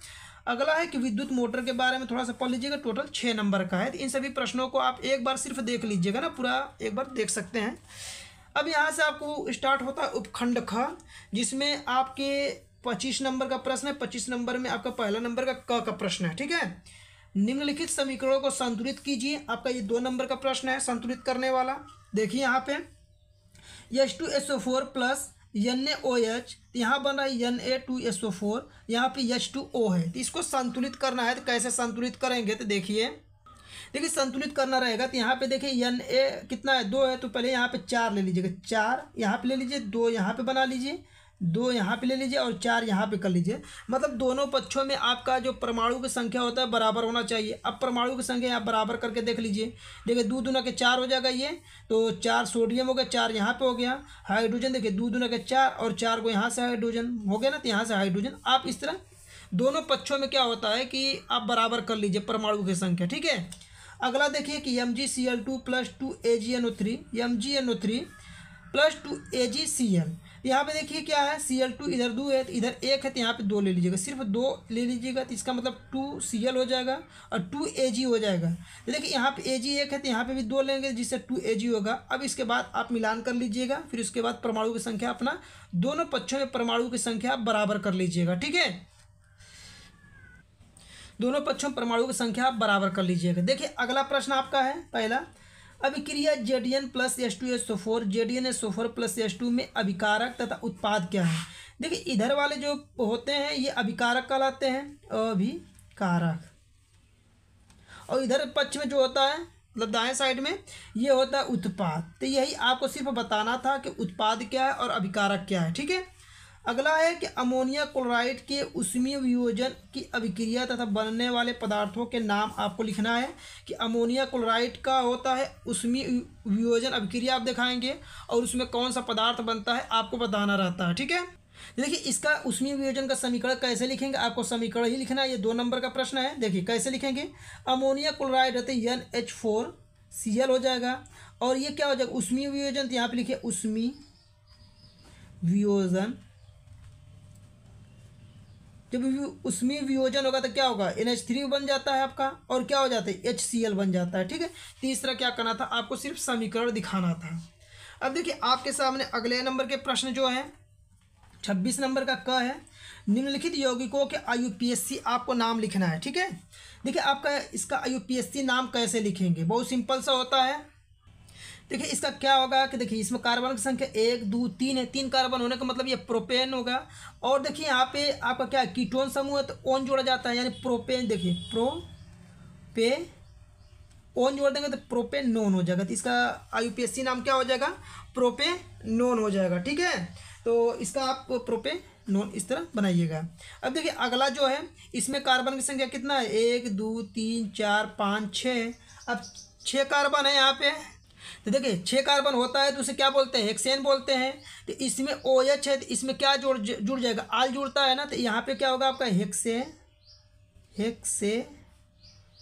[SPEAKER 1] अगला है कि विद्युत मोटर के बारे में थोड़ा सा पढ़ लीजिएगा टोटल छः नंबर का है तो इन सभी प्रश्नों को आप एक बार सिर्फ देख लीजिएगा ना पूरा एक बार देख सकते हैं अब यहाँ से आपको स्टार्ट होता है उपखंड ख जिसमें आपके पच्चीस नंबर का प्रश्न है पच्चीस नंबर में आपका पहला नंबर का क का प्रश्न है ठीक है निम्नलिखित समीकरणों को संतुलित कीजिए आपका ये दो नंबर का प्रश्न है संतुलित करने वाला देखिए यहाँ पे H two S O four plus N A O H यहाँ बन रहा है N A two S O four यहाँ पर एच टू ओ है तो इसको संतुलित करना है तो कैसे संतुलित करेंगे तो देखिए देखिए संतुलित करना रहेगा तो यहाँ पे देखिए एन ए कितना है दो है तो पहले यहाँ पे चार ले लीजिएगा चार यहाँ पे ले लीजिए दो यहाँ पे बना लीजिए दो यहाँ पे ले लीजिए और चार यहाँ पे कर लीजिए मतलब दोनों पक्षों में आपका जो परमाणु की संख्या होता है बराबर होना चाहिए अब परमाणु की संख्या आप बराबर करके देख लीजिए देखिए दो दुना के चार हो जाएगा ये तो चार सोडियम हो गया चार यहाँ पे हो गया हाइड्रोजन देखिए दो दुना के चार और चार को यहाँ से हाइड्रोजन हो गया ना तो यहाँ से हाइड्रोजन आप इस तरह दोनों पक्षों में क्या होता है कि आप बराबर कर लीजिए परमाणु की संख्या ठीक है अगला देखिए कि M G C L two plus two A G N O three M G N O three plus two A G C L यहाँ पे देखिए क्या है सी एल टू इधर दो है तो इधर एक है तो यहाँ पे दो ले लीजिएगा सिर्फ दो ले लीजिएगा तो इसका मतलब टू सी एल हो जाएगा और टू ए जी हो जाएगा देखिए यहाँ पे ए जी एक है तो यहाँ पे भी दो लेंगे जिससे टू ए जी होगा अब इसके बाद आप मिलान कर लीजिएगा फिर उसके बाद परमाणु की संख्या अपना दोनों पक्षों में परमाणु की संख्या आप बराबर कर लीजिएगा ठीक है दोनों पक्षों में परमाणु की संख्या आप बराबर कर लीजिएगा देखिए अगला प्रश्न आपका है पहला अभिक्रिया Z N plus S two S four Z N S four plus S two में अभिकारक तथा उत्पाद क्या है देखिए इधर वाले जो होते हैं ये अभिकारक कहलाते हैं अभिकारक और इधर पक्ष में जो होता है मतलब दाएं साइड में ये होता है उत्पाद तो यही आपको सिर्फ बताना था कि उत्पाद क्या है और अभिकारक क्या है ठीक है अगला है कि अमोनिया क्लोराइड के उष्मीय वियोजन की अभिक्रिया तथा बनने वाले पदार्थों के नाम आपको लिखना है कि अमोनिया क्लोराइड का होता है उष्मीय वियोजन अभिक्रिया आप दिखाएंगे और उसमें कौन सा पदार्थ बनता है आपको बताना रहता है ठीक है देखिए इसका उष्मीय वियोजन का समीकरण कैसे लिखेंगे आपको समीकरण ही लिखना है ये दो नंबर का प्रश्न है देखिए कैसे लिखेंगे अमोनिया क्लोराइड रहते N H four C L हो जाएगा और ये क्या हो जाएगा उष्मीय वियोजन तो यहाँ पर लिखिए उष्मी वियोजन जब उसमें वियोजन होगा तो क्या होगा एन एच थ्री बन जाता है आपका और क्या हो जाता है एच सी एल बन जाता है ठीक है तीसरा क्या करना था आपको सिर्फ समीकरण दिखाना था अब देखिए आपके सामने अगले नंबर के प्रश्न जो है छब्बीस नंबर का क है निम्नलिखित यौगिकों के आईयूपीएससी आपको नाम लिखना है ठीक है देखिए आपका इसका आईयूपीएससी नाम कैसे लिखेंगे बहुत सिंपल सा होता है देखिए इसका क्या होगा कि देखिए इसमें कार्बन की संख्या एक दो तीन है तीन कार्बन होने का मतलब ये प्रोपेन होगा और देखिए यहाँ पे आपका क्या है कीटोन समूह है तो ओन जोड़ा जाता है यानी प्रोपेन देखिए प्रो पे ओन जोड़ देंगे तो प्रोपेन नॉन हो जाएगा तो इसका आई नाम क्या हो जाएगा प्रोपे नॉन हो जाएगा ठीक है तो इसका आप प्रोपे नॉन इस तरह बनाइएगा अब देखिए अगला जो है इसमें कार्बन की संख्या कितना है एक दो तीन चार पाँच छः अब छः कार्बन है यहाँ पे तो देखिए छः कार्बन होता है तो उसे क्या बोलते हैं हेक्सेन बोलते हैं तो इसमें ओ एच है तो इसमें क्या जोड़ जुड़ जाएगा आल जुड़ता है ना तो यहाँ पे क्या होगा आपका हेक्से हेक्से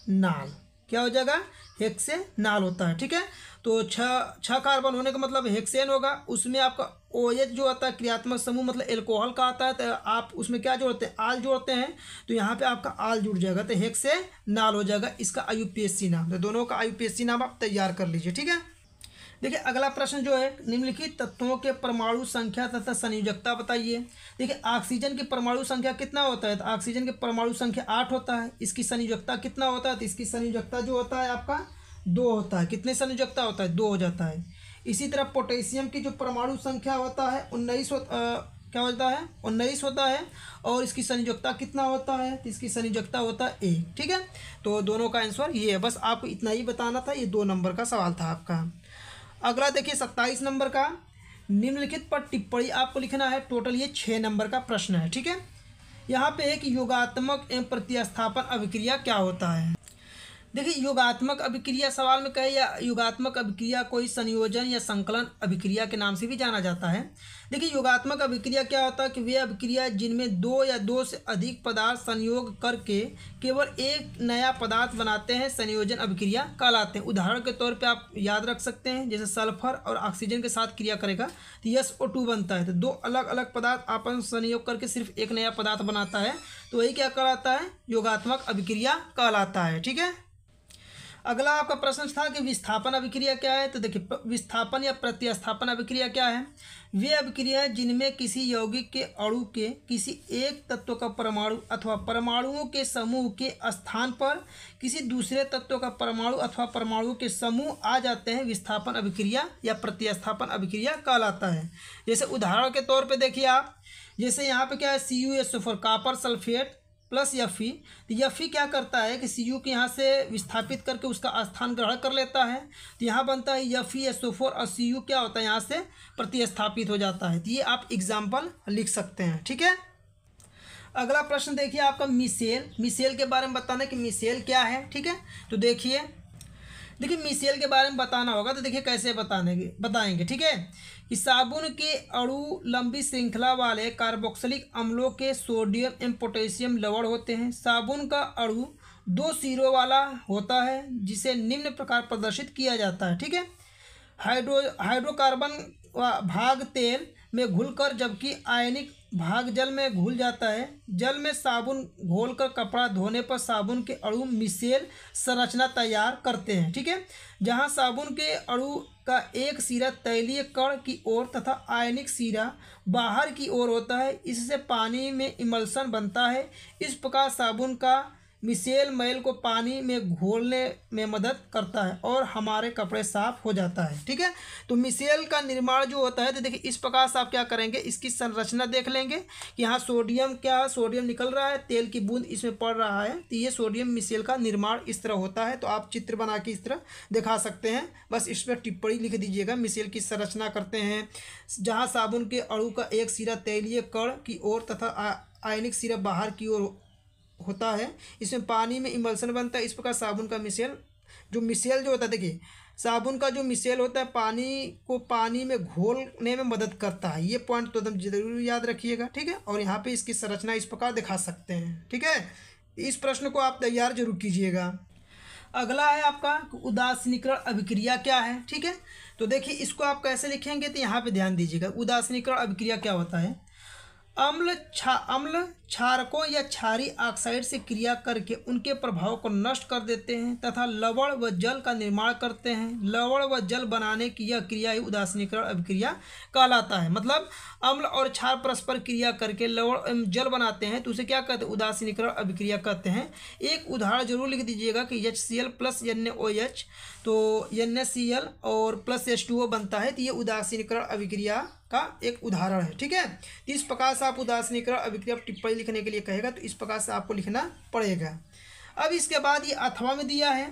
[SPEAKER 1] नाल क्या हो जाएगा हेक्से नाल होता है ठीक है तो छ छः कार्बन होने का मतलब हेक्सेन होगा उसमें आपका ओ एच जो आता है क्रियात्मक समूह मतलब एल्कोहल का आता है तो आप उसमें क्या जोड़ते हैं आल जोड़ते हैं तो यहाँ पे आपका आल जुड़ जाएगा तो हेक्से नाल हो जाएगा इसका आई नाम तो दोनों का आई नाम आप तैयार कर लीजिए ठीक है देखिए अगला प्रश्न जो है निम्नलिखित तत्वों के परमाणु संख्या तथा संयोजकता बताइए देखिए ऑक्सीजन की परमाणु संख्या कितना होता है तो ऑक्सीजन की परमाणु संख्या आठ होता है इसकी संयोजकता कितना होता है तो इसकी संयोजकता जो होता है आपका दो होता है कितने संयोजकता होता है दो हो जाता है इसी तरह पोटेशियम की जो परमाणु संख्या होता है उन्नीस क्या होता है उन्नीस होता है और इसकी संयोजकता कितना होता है तो इसकी संयोजकता होता है ए ठीक है तो दोनों का आंसर ये है बस आपको इतना ही बताना था ये दो नंबर का सवाल था आपका अगला देखिए सत्ताईस नंबर का निम्नलिखित पर टिप्पणी आपको लिखना है टोटल ये छः नंबर का प्रश्न है ठीक है यहाँ पे एक योगात्मक एवं प्रतिस्थापन अभिक्रिया क्या होता है देखिए योगात्मक अभिक्रिया सवाल में कहे या योगात्मक अभिक्रिया कोई संयोजन या संकलन अभिक्रिया के नाम से भी जाना जाता है देखिए योगात्मक अभिक्रिया क्या होता है कि वे अभिक्रिया जिनमें दो या दो से अधिक पदार्थ संयोग करके केवल एक नया पदार्थ बनाते हैं संयोजन अभिक्रिया कहलाते हैं उदाहरण के तौर पर आप याद रख सकते हैं जैसे सल्फर और ऑक्सीजन के साथ क्रिया करेगा तो यस ओ टू बनता है तो दो अलग अलग पदार्थ आपस संयोग करके सिर्फ एक नया पदार्थ बनाता है तो वही क्या कहलाता है योगात्मक अभिक्रिया कहलाता है ठीक है अगला आपका प्रश्न था कि विस्थापन अभिक्रिया क्या है तो देखिए विस्थापन या प्रतिस्थापन अभिक्रिया क्या है वे अभिक्रियाएं जिनमें किसी यौगिक के अणु के किसी एक तत्व का परमाणु अथवा परमाणुओं के समूह के स्थान पर किसी दूसरे तत्व का परमाणु अथवा परमाणुओं के समूह आ जाते हैं विस्थापन अभिक्रिया या प्रतिस्थापन अभिक्रिया कहलाता है जैसे उदाहरण के तौर पर देखिए आप जैसे यहाँ पे क्या है C U S four copper sulphate plus F E तो यफी क्या करता है कि सी यू के यहाँ से विस्थापित करके उसका स्थान ग्रहण कर लेता है तो यहाँ बनता है यफी एस ओ फोर और सी यू क्या होता है यहाँ से प्रतिस्थापित हो जाता है तो ये आप एग्जाम्पल लिख सकते हैं ठीक है अगला प्रश्न देखिए आपका मिसेल मिसेल के बारे में बताना है कि मिसेल क्या है ठीक है तो देखिए देखिए मिसेल के बारे में बताना होगा तो देखिए कैसे बताने बताएंगे ठीक है साबुन के अणु लंबी श्रृंखला वाले कार्बोक्सिलिक अम्लों के सोडियम एवं पोटेशियम लवण होते हैं साबुन का अणु दो सिरों वाला होता है जिसे निम्न प्रकार प्रदर्शित किया जाता है ठीक है हाइड्रो हाइड्रोकार्बन भाग तेल में घुलकर जबकि आयनिक भाग जल में घुल जाता है जल में साबुन घोलकर कपड़ा धोने पर साबुन के अणु मिसेल संरचना तैयार करते हैं ठीक है जहाँ साबुन के अणु का एक सिरा तैलीय कण की ओर तथा आयनिक सिरा बाहर की ओर होता है इससे पानी में इमल्सन बनता है इस प्रकार साबुन का मिसेल मैल को पानी में घोलने में मदद करता है और हमारे कपड़े साफ हो जाता है ठीक है तो मिसेल का निर्माण जो होता है तो देखिए इस प्रकार से आप क्या करेंगे इसकी संरचना देख लेंगे कि यहाँ सोडियम क्या सोडियम निकल रहा है तेल की बूंद इसमें पड़ रहा है तो ये सोडियम मिसेल का निर्माण इस तरह होता है तो आप चित्र बना के इस तरह दिखा सकते हैं बस इस पर टिप्पणी लिख दीजिएगा मिसेल की संरचना करते हैं जहाँ साबुन के अड़ू का एक सिरा तैलीय कड़ की ओर तथा आयनिक सिरा बाहर की ओर होता है इसमें पानी में इमल्सन बनता है इस प्रकार साबुन का मिसेल जो मिसेल जो होता है देखिए साबुन का जो मिसेल होता है पानी को पानी में घोलने में मदद करता है ये पॉइंट तो एकदम जरूर याद रखिएगा ठीक है और यहाँ पे इसकी संरचना इस प्रकार दिखा सकते हैं ठीक है इस प्रश्न को आप तैयार जरूर कीजिएगा अगला है आपका उदासीनीकरण अभिक्रिया क्या है ठीक है तो देखिए इसको आप कैसे लिखेंगे तो यहाँ पर ध्यान दीजिएगा उदासनीकरण अभिक्रिया क्या होता है अम्ल छा अम्ल क्षारकों या क्षारी ऑक्साइड से क्रिया करके उनके प्रभाव को नष्ट कर देते हैं तथा लवण व जल का निर्माण करते हैं लवण व जल बनाने की यह क्रिया ही उदासीनीकरण अभिक्रिया कहलाता है मतलब अम्ल और क्षार परस्पर क्रिया करके लवण जल बनाते हैं तो उसे क्या कहते हैं उदासीनीकरण अभिक्रिया कहते हैं एक उदाहरण जरूर लिख दीजिएगा कि H C L plus N O H तो एन और प्लस एस टू ओ बनता है तो ये उदासीनीकरण अभिक्रिया का एक उदाहरण है ठीक है तो इस प्रकार से आप उदासीनीकरण अभिक्रिया टिप्पणी लिखने के लिए कहेगा तो इस प्रकार से आपको लिखना पड़ेगा अब इसके बाद ये अथवा में दिया है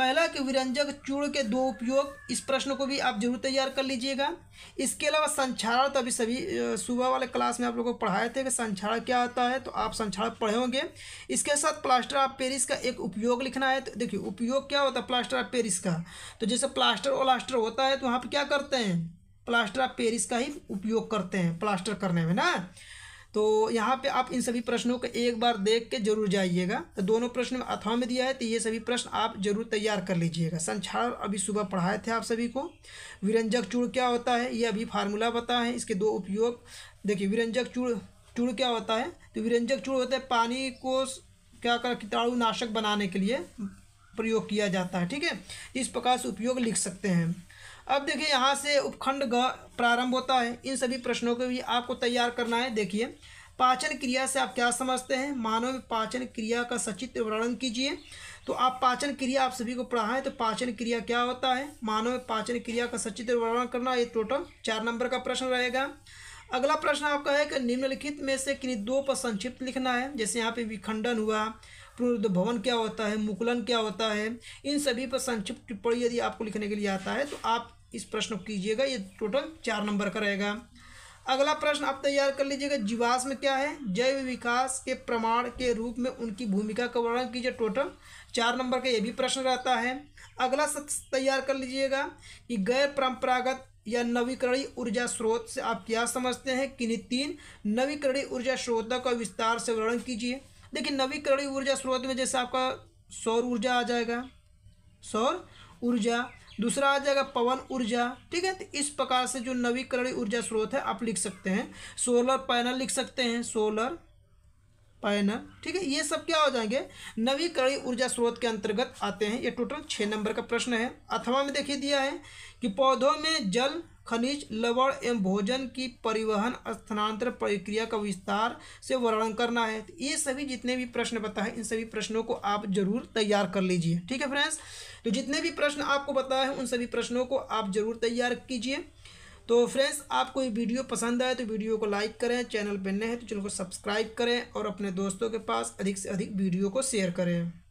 [SPEAKER 1] पहला कि विरंजक चूर्ण के दो उपयोग इस प्रश्न को भी आप जरूर तैयार कर लीजिएगा इसके अलावा संछाड़ा तो अभी सभी सुबह वाले क्लास में आप लोगों को पढ़ाए थे कि संछाड़ा क्या आता है तो आप संक्षारण पढ़े होंगे इसके साथ प्लास्टर ऑफ पेरिस का एक उपयोग लिखना है तो देखिए उपयोग क्या होता है प्लास्टर ऑफ पेरिस का तो जैसे प्लास्टर ओलास्टर होता है तो वहाँ पर क्या करते हैं प्लास्टर ऑफ पेरिस का ही उपयोग करते हैं प्लास्टर करने में ना तो यहाँ पे आप इन सभी प्रश्नों को एक बार देख के जरूर जाइएगा तो दोनों प्रश्न में अथवा में दिया है तो ये सभी प्रश्न आप जरूर तैयार कर लीजिएगा संक्षारण अभी सुबह पढ़ाए थे आप सभी को विरंजक चूड़ क्या होता है ये अभी फार्मूला बताए हैं इसके दो उपयोग देखिए विरंजक चूड़ चूड़ क्या होता है तो विरंजक चूड़ होता है पानी को क्या कर कीटाणुनाशक बनाने के लिए प्रयोग किया जाता है ठीक है इस प्रकार से उपयोग लिख सकते हैं अब देखिए यहाँ से उपखंड ग प्रारंभ होता है इन सभी प्रश्नों को भी आपको तैयार करना है देखिए पाचन क्रिया से आप क्या समझते हैं मानव पाचन क्रिया का सचित्र वर्णन कीजिए तो आप पाचन क्रिया आप सभी को पढ़ाएं तो पाचन क्रिया क्या होता है मानव पाचन क्रिया का सचित्र वर्णन करना ये टोटल चार नंबर का प्रश्न रहेगा अगला प्रश्न आपका है कि निम्नलिखित में से किन्हीं दो पर संक्षिप्त लिखना है जैसे यहाँ पे विखंडन हुआ पुनरुद्भवन क्या होता है मुकुलन क्या होता है इन सभी पर संक्षिप्त टिप्पणी यदि आपको लिखने के लिए आता है तो आप इस प्रश्न को कीजिएगा ये टोटल चार नंबर का रहेगा अगला प्रश्न आप तैयार कर लीजिएगा जीवाश्म में क्या है जैव विकास के प्रमाण के रूप में उनकी भूमिका का वर्णन कीजिए टोटल चार नंबर का ये भी प्रश्न रहता है अगला तैयार कर लीजिएगा कि गैर परंपरागत या नवीकरणीय ऊर्जा स्रोत से आप क्या समझते हैं किन्हीं तीन नवीकरणीय ऊर्जा स्रोतों का विस्तार से वर्णन कीजिए देखिए नवीकरणीय ऊर्जा स्रोत में जैसे आपका सौर ऊर्जा आ जाएगा सौर ऊर्जा दूसरा आ जाएगा पवन ऊर्जा ठीक है तो इस प्रकार से जो नवीकरणीय ऊर्जा स्रोत है आप लिख सकते हैं सोलर पैनल लिख सकते हैं सोलर पैनल ठीक है ये सब क्या हो जाएंगे नवीकरणीय ऊर्जा स्रोत के अंतर्गत आते हैं ये टोटल छः नंबर का प्रश्न है अथवा में देखिए दिया है कि पौधों में जल खनिज लवण एवं भोजन की परिवहन स्थानांतरण प्रक्रिया का विस्तार से वर्णन करना है तो ये सभी जितने भी प्रश्न बताए इन सभी प्रश्नों को आप जरूर तैयार कर लीजिए ठीक है फ्रेंड्स तो जितने भी प्रश्न आपको बताए हैं उन सभी प्रश्नों को आप जरूर तैयार कीजिए तो फ्रेंड्स आपको ये वीडियो पसंद आए तो वीडियो को लाइक करें चैनल पर नए हैं तो चैनल को सब्सक्राइब करें और अपने दोस्तों के पास अधिक से अधिक वीडियो को शेयर करें